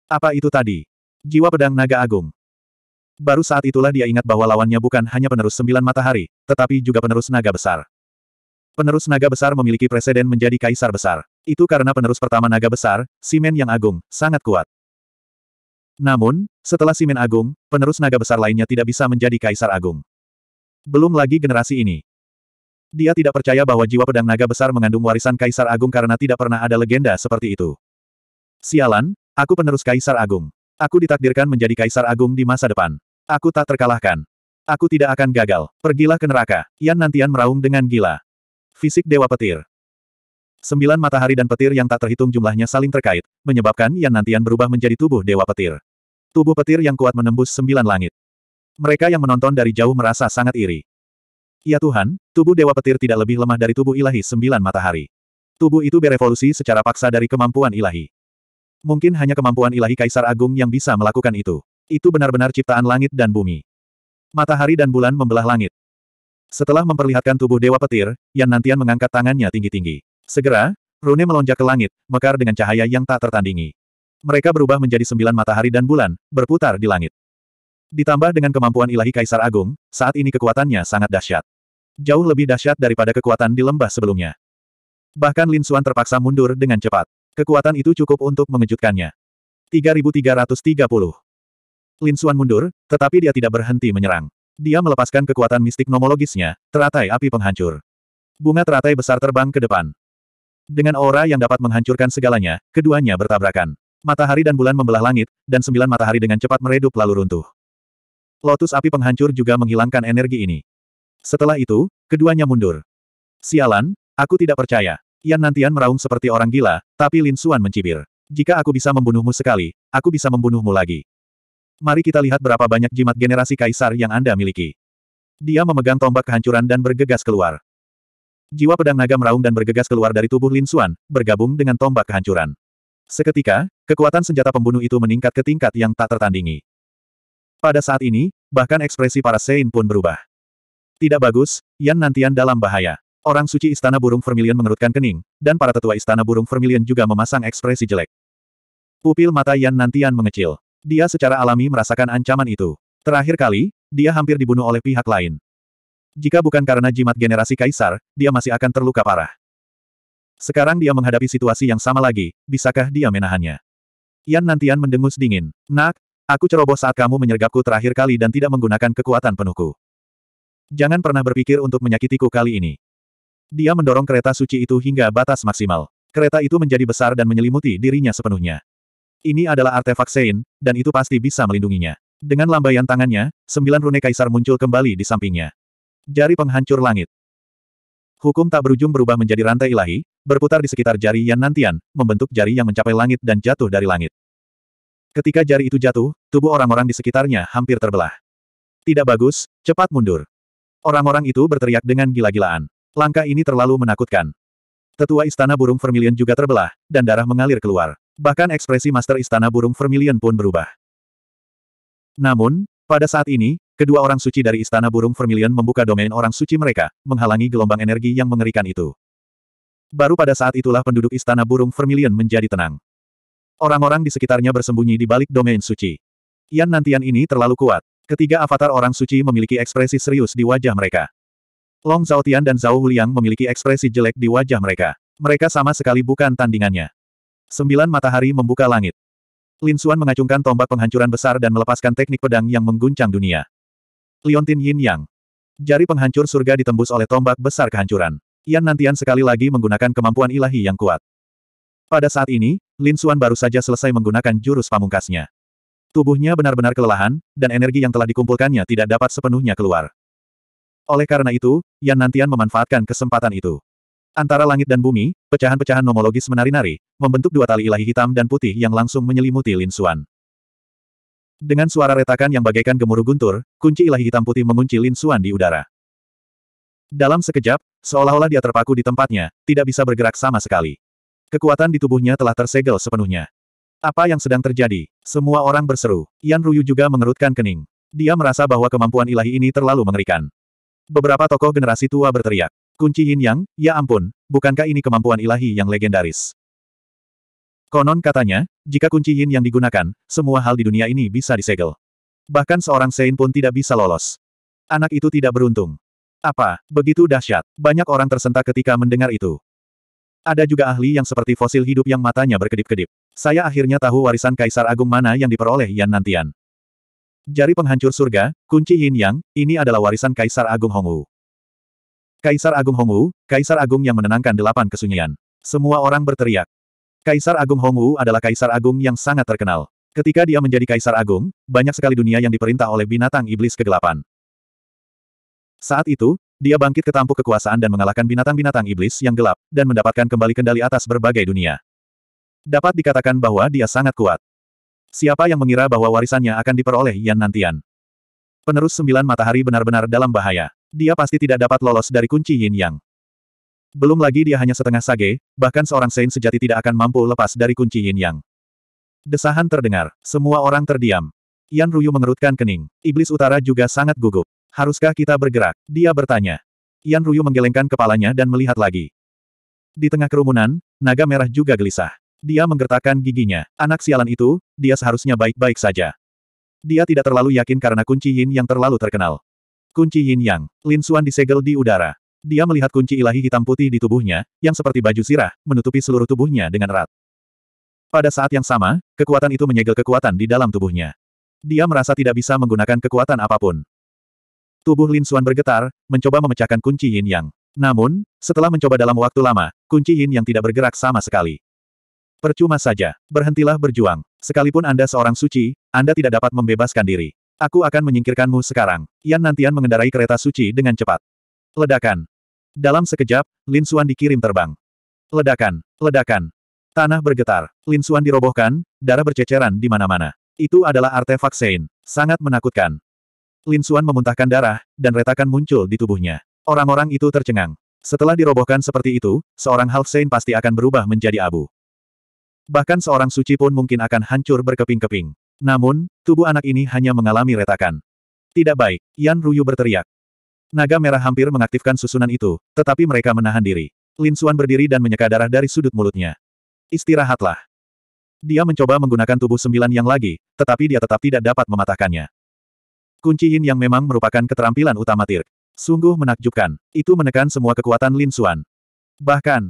Apa itu tadi? Jiwa pedang naga agung. Baru saat itulah dia ingat bahwa lawannya bukan hanya penerus sembilan matahari, tetapi juga penerus naga besar. Penerus naga besar memiliki presiden menjadi kaisar besar. Itu karena penerus pertama naga besar, Simen yang agung, sangat kuat. Namun, setelah Simen agung, penerus naga besar lainnya tidak bisa menjadi kaisar agung. Belum lagi generasi ini. Dia tidak percaya bahwa jiwa pedang naga besar mengandung warisan Kaisar Agung karena tidak pernah ada legenda seperti itu. Sialan, aku penerus Kaisar Agung. Aku ditakdirkan menjadi Kaisar Agung di masa depan. Aku tak terkalahkan. Aku tidak akan gagal. Pergilah ke neraka. Yan Nantian meraung dengan gila. Fisik Dewa Petir. Sembilan matahari dan petir yang tak terhitung jumlahnya saling terkait, menyebabkan Yan Nantian berubah menjadi tubuh Dewa Petir. Tubuh petir yang kuat menembus sembilan langit. Mereka yang menonton dari jauh merasa sangat iri. Ya Tuhan, tubuh Dewa Petir tidak lebih lemah dari tubuh ilahi sembilan matahari. Tubuh itu berevolusi secara paksa dari kemampuan ilahi. Mungkin hanya kemampuan ilahi Kaisar Agung yang bisa melakukan itu. Itu benar-benar ciptaan langit dan bumi. Matahari dan bulan membelah langit. Setelah memperlihatkan tubuh Dewa Petir, Yan Nantian mengangkat tangannya tinggi-tinggi. Segera, Rune melonjak ke langit, mekar dengan cahaya yang tak tertandingi. Mereka berubah menjadi sembilan matahari dan bulan, berputar di langit. Ditambah dengan kemampuan ilahi Kaisar Agung, saat ini kekuatannya sangat dahsyat. Jauh lebih dahsyat daripada kekuatan di lembah sebelumnya. Bahkan Lin Xuan terpaksa mundur dengan cepat. Kekuatan itu cukup untuk mengejutkannya. 3330 Lin Xuan mundur, tetapi dia tidak berhenti menyerang. Dia melepaskan kekuatan mistik nomologisnya, teratai api penghancur. Bunga teratai besar terbang ke depan. Dengan aura yang dapat menghancurkan segalanya, keduanya bertabrakan. Matahari dan bulan membelah langit, dan sembilan matahari dengan cepat meredup lalu runtuh. Lotus api penghancur juga menghilangkan energi ini. Setelah itu, keduanya mundur. Sialan, aku tidak percaya. Yan Nantian meraung seperti orang gila, tapi Lin Suan mencibir. Jika aku bisa membunuhmu sekali, aku bisa membunuhmu lagi. Mari kita lihat berapa banyak jimat generasi kaisar yang Anda miliki. Dia memegang tombak kehancuran dan bergegas keluar. Jiwa pedang naga meraung dan bergegas keluar dari tubuh Lin Suan, bergabung dengan tombak kehancuran. Seketika, kekuatan senjata pembunuh itu meningkat ke tingkat yang tak tertandingi. Pada saat ini, bahkan ekspresi para Sein pun berubah. Tidak bagus, Yan Nantian dalam bahaya. Orang suci Istana Burung Vermilion mengerutkan kening, dan para tetua Istana Burung Vermilion juga memasang ekspresi jelek. Pupil mata Yan Nantian mengecil. Dia secara alami merasakan ancaman itu. Terakhir kali, dia hampir dibunuh oleh pihak lain. Jika bukan karena jimat generasi kaisar, dia masih akan terluka parah. Sekarang dia menghadapi situasi yang sama lagi, bisakah dia menahannya? Yan Nantian mendengus dingin. Nak, Aku ceroboh saat kamu menyergapku terakhir kali dan tidak menggunakan kekuatan penuhku. Jangan pernah berpikir untuk menyakitiku kali ini. Dia mendorong kereta suci itu hingga batas maksimal. Kereta itu menjadi besar dan menyelimuti dirinya sepenuhnya. Ini adalah artefak Sein, dan itu pasti bisa melindunginya. Dengan lambaian tangannya, sembilan rune kaisar muncul kembali di sampingnya. Jari penghancur langit. Hukum tak berujung berubah menjadi rantai ilahi, berputar di sekitar jari yang Nantian, membentuk jari yang mencapai langit dan jatuh dari langit. Ketika jari itu jatuh, tubuh orang-orang di sekitarnya hampir terbelah. Tidak bagus, cepat mundur. Orang-orang itu berteriak dengan gila-gilaan. Langkah ini terlalu menakutkan. Tetua Istana Burung Vermilion juga terbelah, dan darah mengalir keluar. Bahkan ekspresi Master Istana Burung Vermilion pun berubah. Namun, pada saat ini, kedua orang suci dari Istana Burung Vermilion membuka domain orang suci mereka, menghalangi gelombang energi yang mengerikan itu. Baru pada saat itulah penduduk Istana Burung Vermilion menjadi tenang. Orang-orang di sekitarnya bersembunyi di balik domain suci. Yan Nantian ini terlalu kuat. Ketiga avatar orang suci memiliki ekspresi serius di wajah mereka. Long Zhao Tian dan Zhao Huliang memiliki ekspresi jelek di wajah mereka. Mereka sama sekali bukan tandingannya. Sembilan matahari membuka langit. Lin Xuan mengacungkan tombak penghancuran besar dan melepaskan teknik pedang yang mengguncang dunia. Liontin Yin Yang. Jari penghancur surga ditembus oleh tombak besar kehancuran. Yan Nantian sekali lagi menggunakan kemampuan ilahi yang kuat. Pada saat ini, Lin Suan baru saja selesai menggunakan jurus pamungkasnya. Tubuhnya benar-benar kelelahan, dan energi yang telah dikumpulkannya tidak dapat sepenuhnya keluar. Oleh karena itu, Yan Nantian memanfaatkan kesempatan itu. Antara langit dan bumi, pecahan-pecahan nomologis menari-nari, membentuk dua tali ilahi hitam dan putih yang langsung menyelimuti Lin Suan. Dengan suara retakan yang bagaikan gemuruh guntur, kunci ilahi hitam putih mengunci Lin Suan di udara. Dalam sekejap, seolah-olah dia terpaku di tempatnya, tidak bisa bergerak sama sekali. Kekuatan di tubuhnya telah tersegel sepenuhnya. Apa yang sedang terjadi? Semua orang berseru. Yan Ruyu juga mengerutkan kening. Dia merasa bahwa kemampuan ilahi ini terlalu mengerikan. Beberapa tokoh generasi tua berteriak. Kunci Yin Yang, ya ampun, bukankah ini kemampuan ilahi yang legendaris? Konon katanya, jika kunci Yin yang digunakan, semua hal di dunia ini bisa disegel. Bahkan seorang Sein pun tidak bisa lolos. Anak itu tidak beruntung. Apa, begitu dahsyat, banyak orang tersentak ketika mendengar itu. Ada juga ahli yang seperti fosil hidup yang matanya berkedip-kedip. Saya akhirnya tahu warisan Kaisar Agung mana yang diperoleh Yan Nantian. Jari penghancur surga, kunci Yin Yang, ini adalah warisan Kaisar Agung Hongwu. Kaisar Agung Hongwu, Kaisar Agung yang menenangkan delapan kesunyian. Semua orang berteriak. Kaisar Agung Hongwu adalah Kaisar Agung yang sangat terkenal. Ketika dia menjadi Kaisar Agung, banyak sekali dunia yang diperintah oleh binatang iblis kegelapan. Saat itu, dia bangkit ke tampuk kekuasaan dan mengalahkan binatang-binatang iblis yang gelap, dan mendapatkan kembali kendali atas berbagai dunia. Dapat dikatakan bahwa dia sangat kuat. Siapa yang mengira bahwa warisannya akan diperoleh Yan Nantian? Penerus sembilan matahari benar-benar dalam bahaya. Dia pasti tidak dapat lolos dari kunci Yin Yang. Belum lagi dia hanya setengah sage, bahkan seorang Saint sejati tidak akan mampu lepas dari kunci Yin Yang. Desahan terdengar, semua orang terdiam. Yan Ruyu mengerutkan kening. Iblis utara juga sangat gugup. Haruskah kita bergerak? Dia bertanya. Yan Ruyu menggelengkan kepalanya dan melihat lagi. Di tengah kerumunan, naga merah juga gelisah. Dia menggertakkan giginya. Anak sialan itu, dia seharusnya baik-baik saja. Dia tidak terlalu yakin karena kunci Yin yang terlalu terkenal. Kunci Yin Yang. Lin Xuan disegel di udara. Dia melihat kunci ilahi hitam putih di tubuhnya, yang seperti baju sirah, menutupi seluruh tubuhnya dengan erat. Pada saat yang sama, kekuatan itu menyegel kekuatan di dalam tubuhnya. Dia merasa tidak bisa menggunakan kekuatan apapun. Tubuh Lin Xuan bergetar, mencoba memecahkan kunci yin yang. Namun, setelah mencoba dalam waktu lama, kunci yin yang tidak bergerak sama sekali. Percuma saja, berhentilah berjuang. Sekalipun Anda seorang suci, Anda tidak dapat membebaskan diri. Aku akan menyingkirkanmu sekarang. Yan Nantian mengendarai kereta suci dengan cepat. Ledakan. Dalam sekejap, Lin Xuan dikirim terbang. Ledakan, ledakan. Tanah bergetar. Lin Xuan dirobohkan, darah berceceran di mana-mana. Itu adalah artefak Sein. Sangat menakutkan. Lin Suan memuntahkan darah, dan retakan muncul di tubuhnya. Orang-orang itu tercengang. Setelah dirobohkan seperti itu, seorang Half Saint pasti akan berubah menjadi abu. Bahkan seorang suci pun mungkin akan hancur berkeping-keping. Namun, tubuh anak ini hanya mengalami retakan. Tidak baik, Yan Ruyu berteriak. Naga merah hampir mengaktifkan susunan itu, tetapi mereka menahan diri. Lin Suan berdiri dan menyeka darah dari sudut mulutnya. Istirahatlah. Dia mencoba menggunakan tubuh sembilan yang lagi, tetapi dia tetap tidak dapat mematahkannya. Kunci Yin yang memang merupakan keterampilan utama Tirk. Sungguh menakjubkan. Itu menekan semua kekuatan Lin Xuan. Bahkan,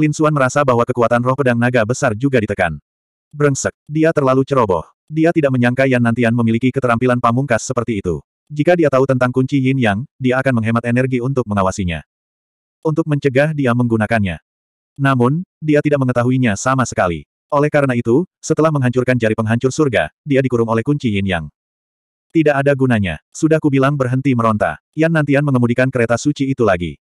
Lin Xuan merasa bahwa kekuatan roh pedang naga besar juga ditekan. Brengsek, dia terlalu ceroboh. Dia tidak menyangka Yan Nantian memiliki keterampilan pamungkas seperti itu. Jika dia tahu tentang kunci Yin Yang, dia akan menghemat energi untuk mengawasinya. Untuk mencegah dia menggunakannya. Namun, dia tidak mengetahuinya sama sekali. Oleh karena itu, setelah menghancurkan jari penghancur surga, dia dikurung oleh kunci Yin Yang. Tidak ada gunanya. Sudah kubilang berhenti meronta. Yan Nantian mengemudikan kereta suci itu lagi.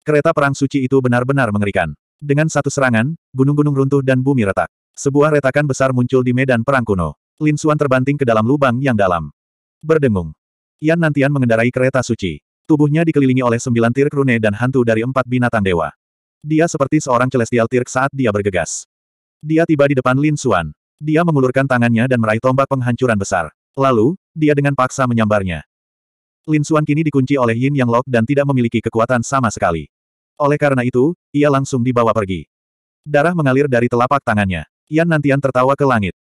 Kereta perang suci itu benar-benar mengerikan. Dengan satu serangan, gunung-gunung runtuh dan bumi retak. Sebuah retakan besar muncul di medan perang kuno. Lin Suan terbanting ke dalam lubang yang dalam. Berdengung. Yan Nantian mengendarai kereta suci. Tubuhnya dikelilingi oleh sembilan tirk rune dan hantu dari empat binatang dewa. Dia seperti seorang celestial tirk saat dia bergegas. Dia tiba di depan Lin Suan. Dia mengulurkan tangannya dan meraih tombak penghancuran besar. Lalu, dia dengan paksa menyambarnya. Lin Xuan kini dikunci oleh Yin Yang Lok dan tidak memiliki kekuatan sama sekali. Oleh karena itu, ia langsung dibawa pergi. Darah mengalir dari telapak tangannya. Yan Nantian tertawa ke langit.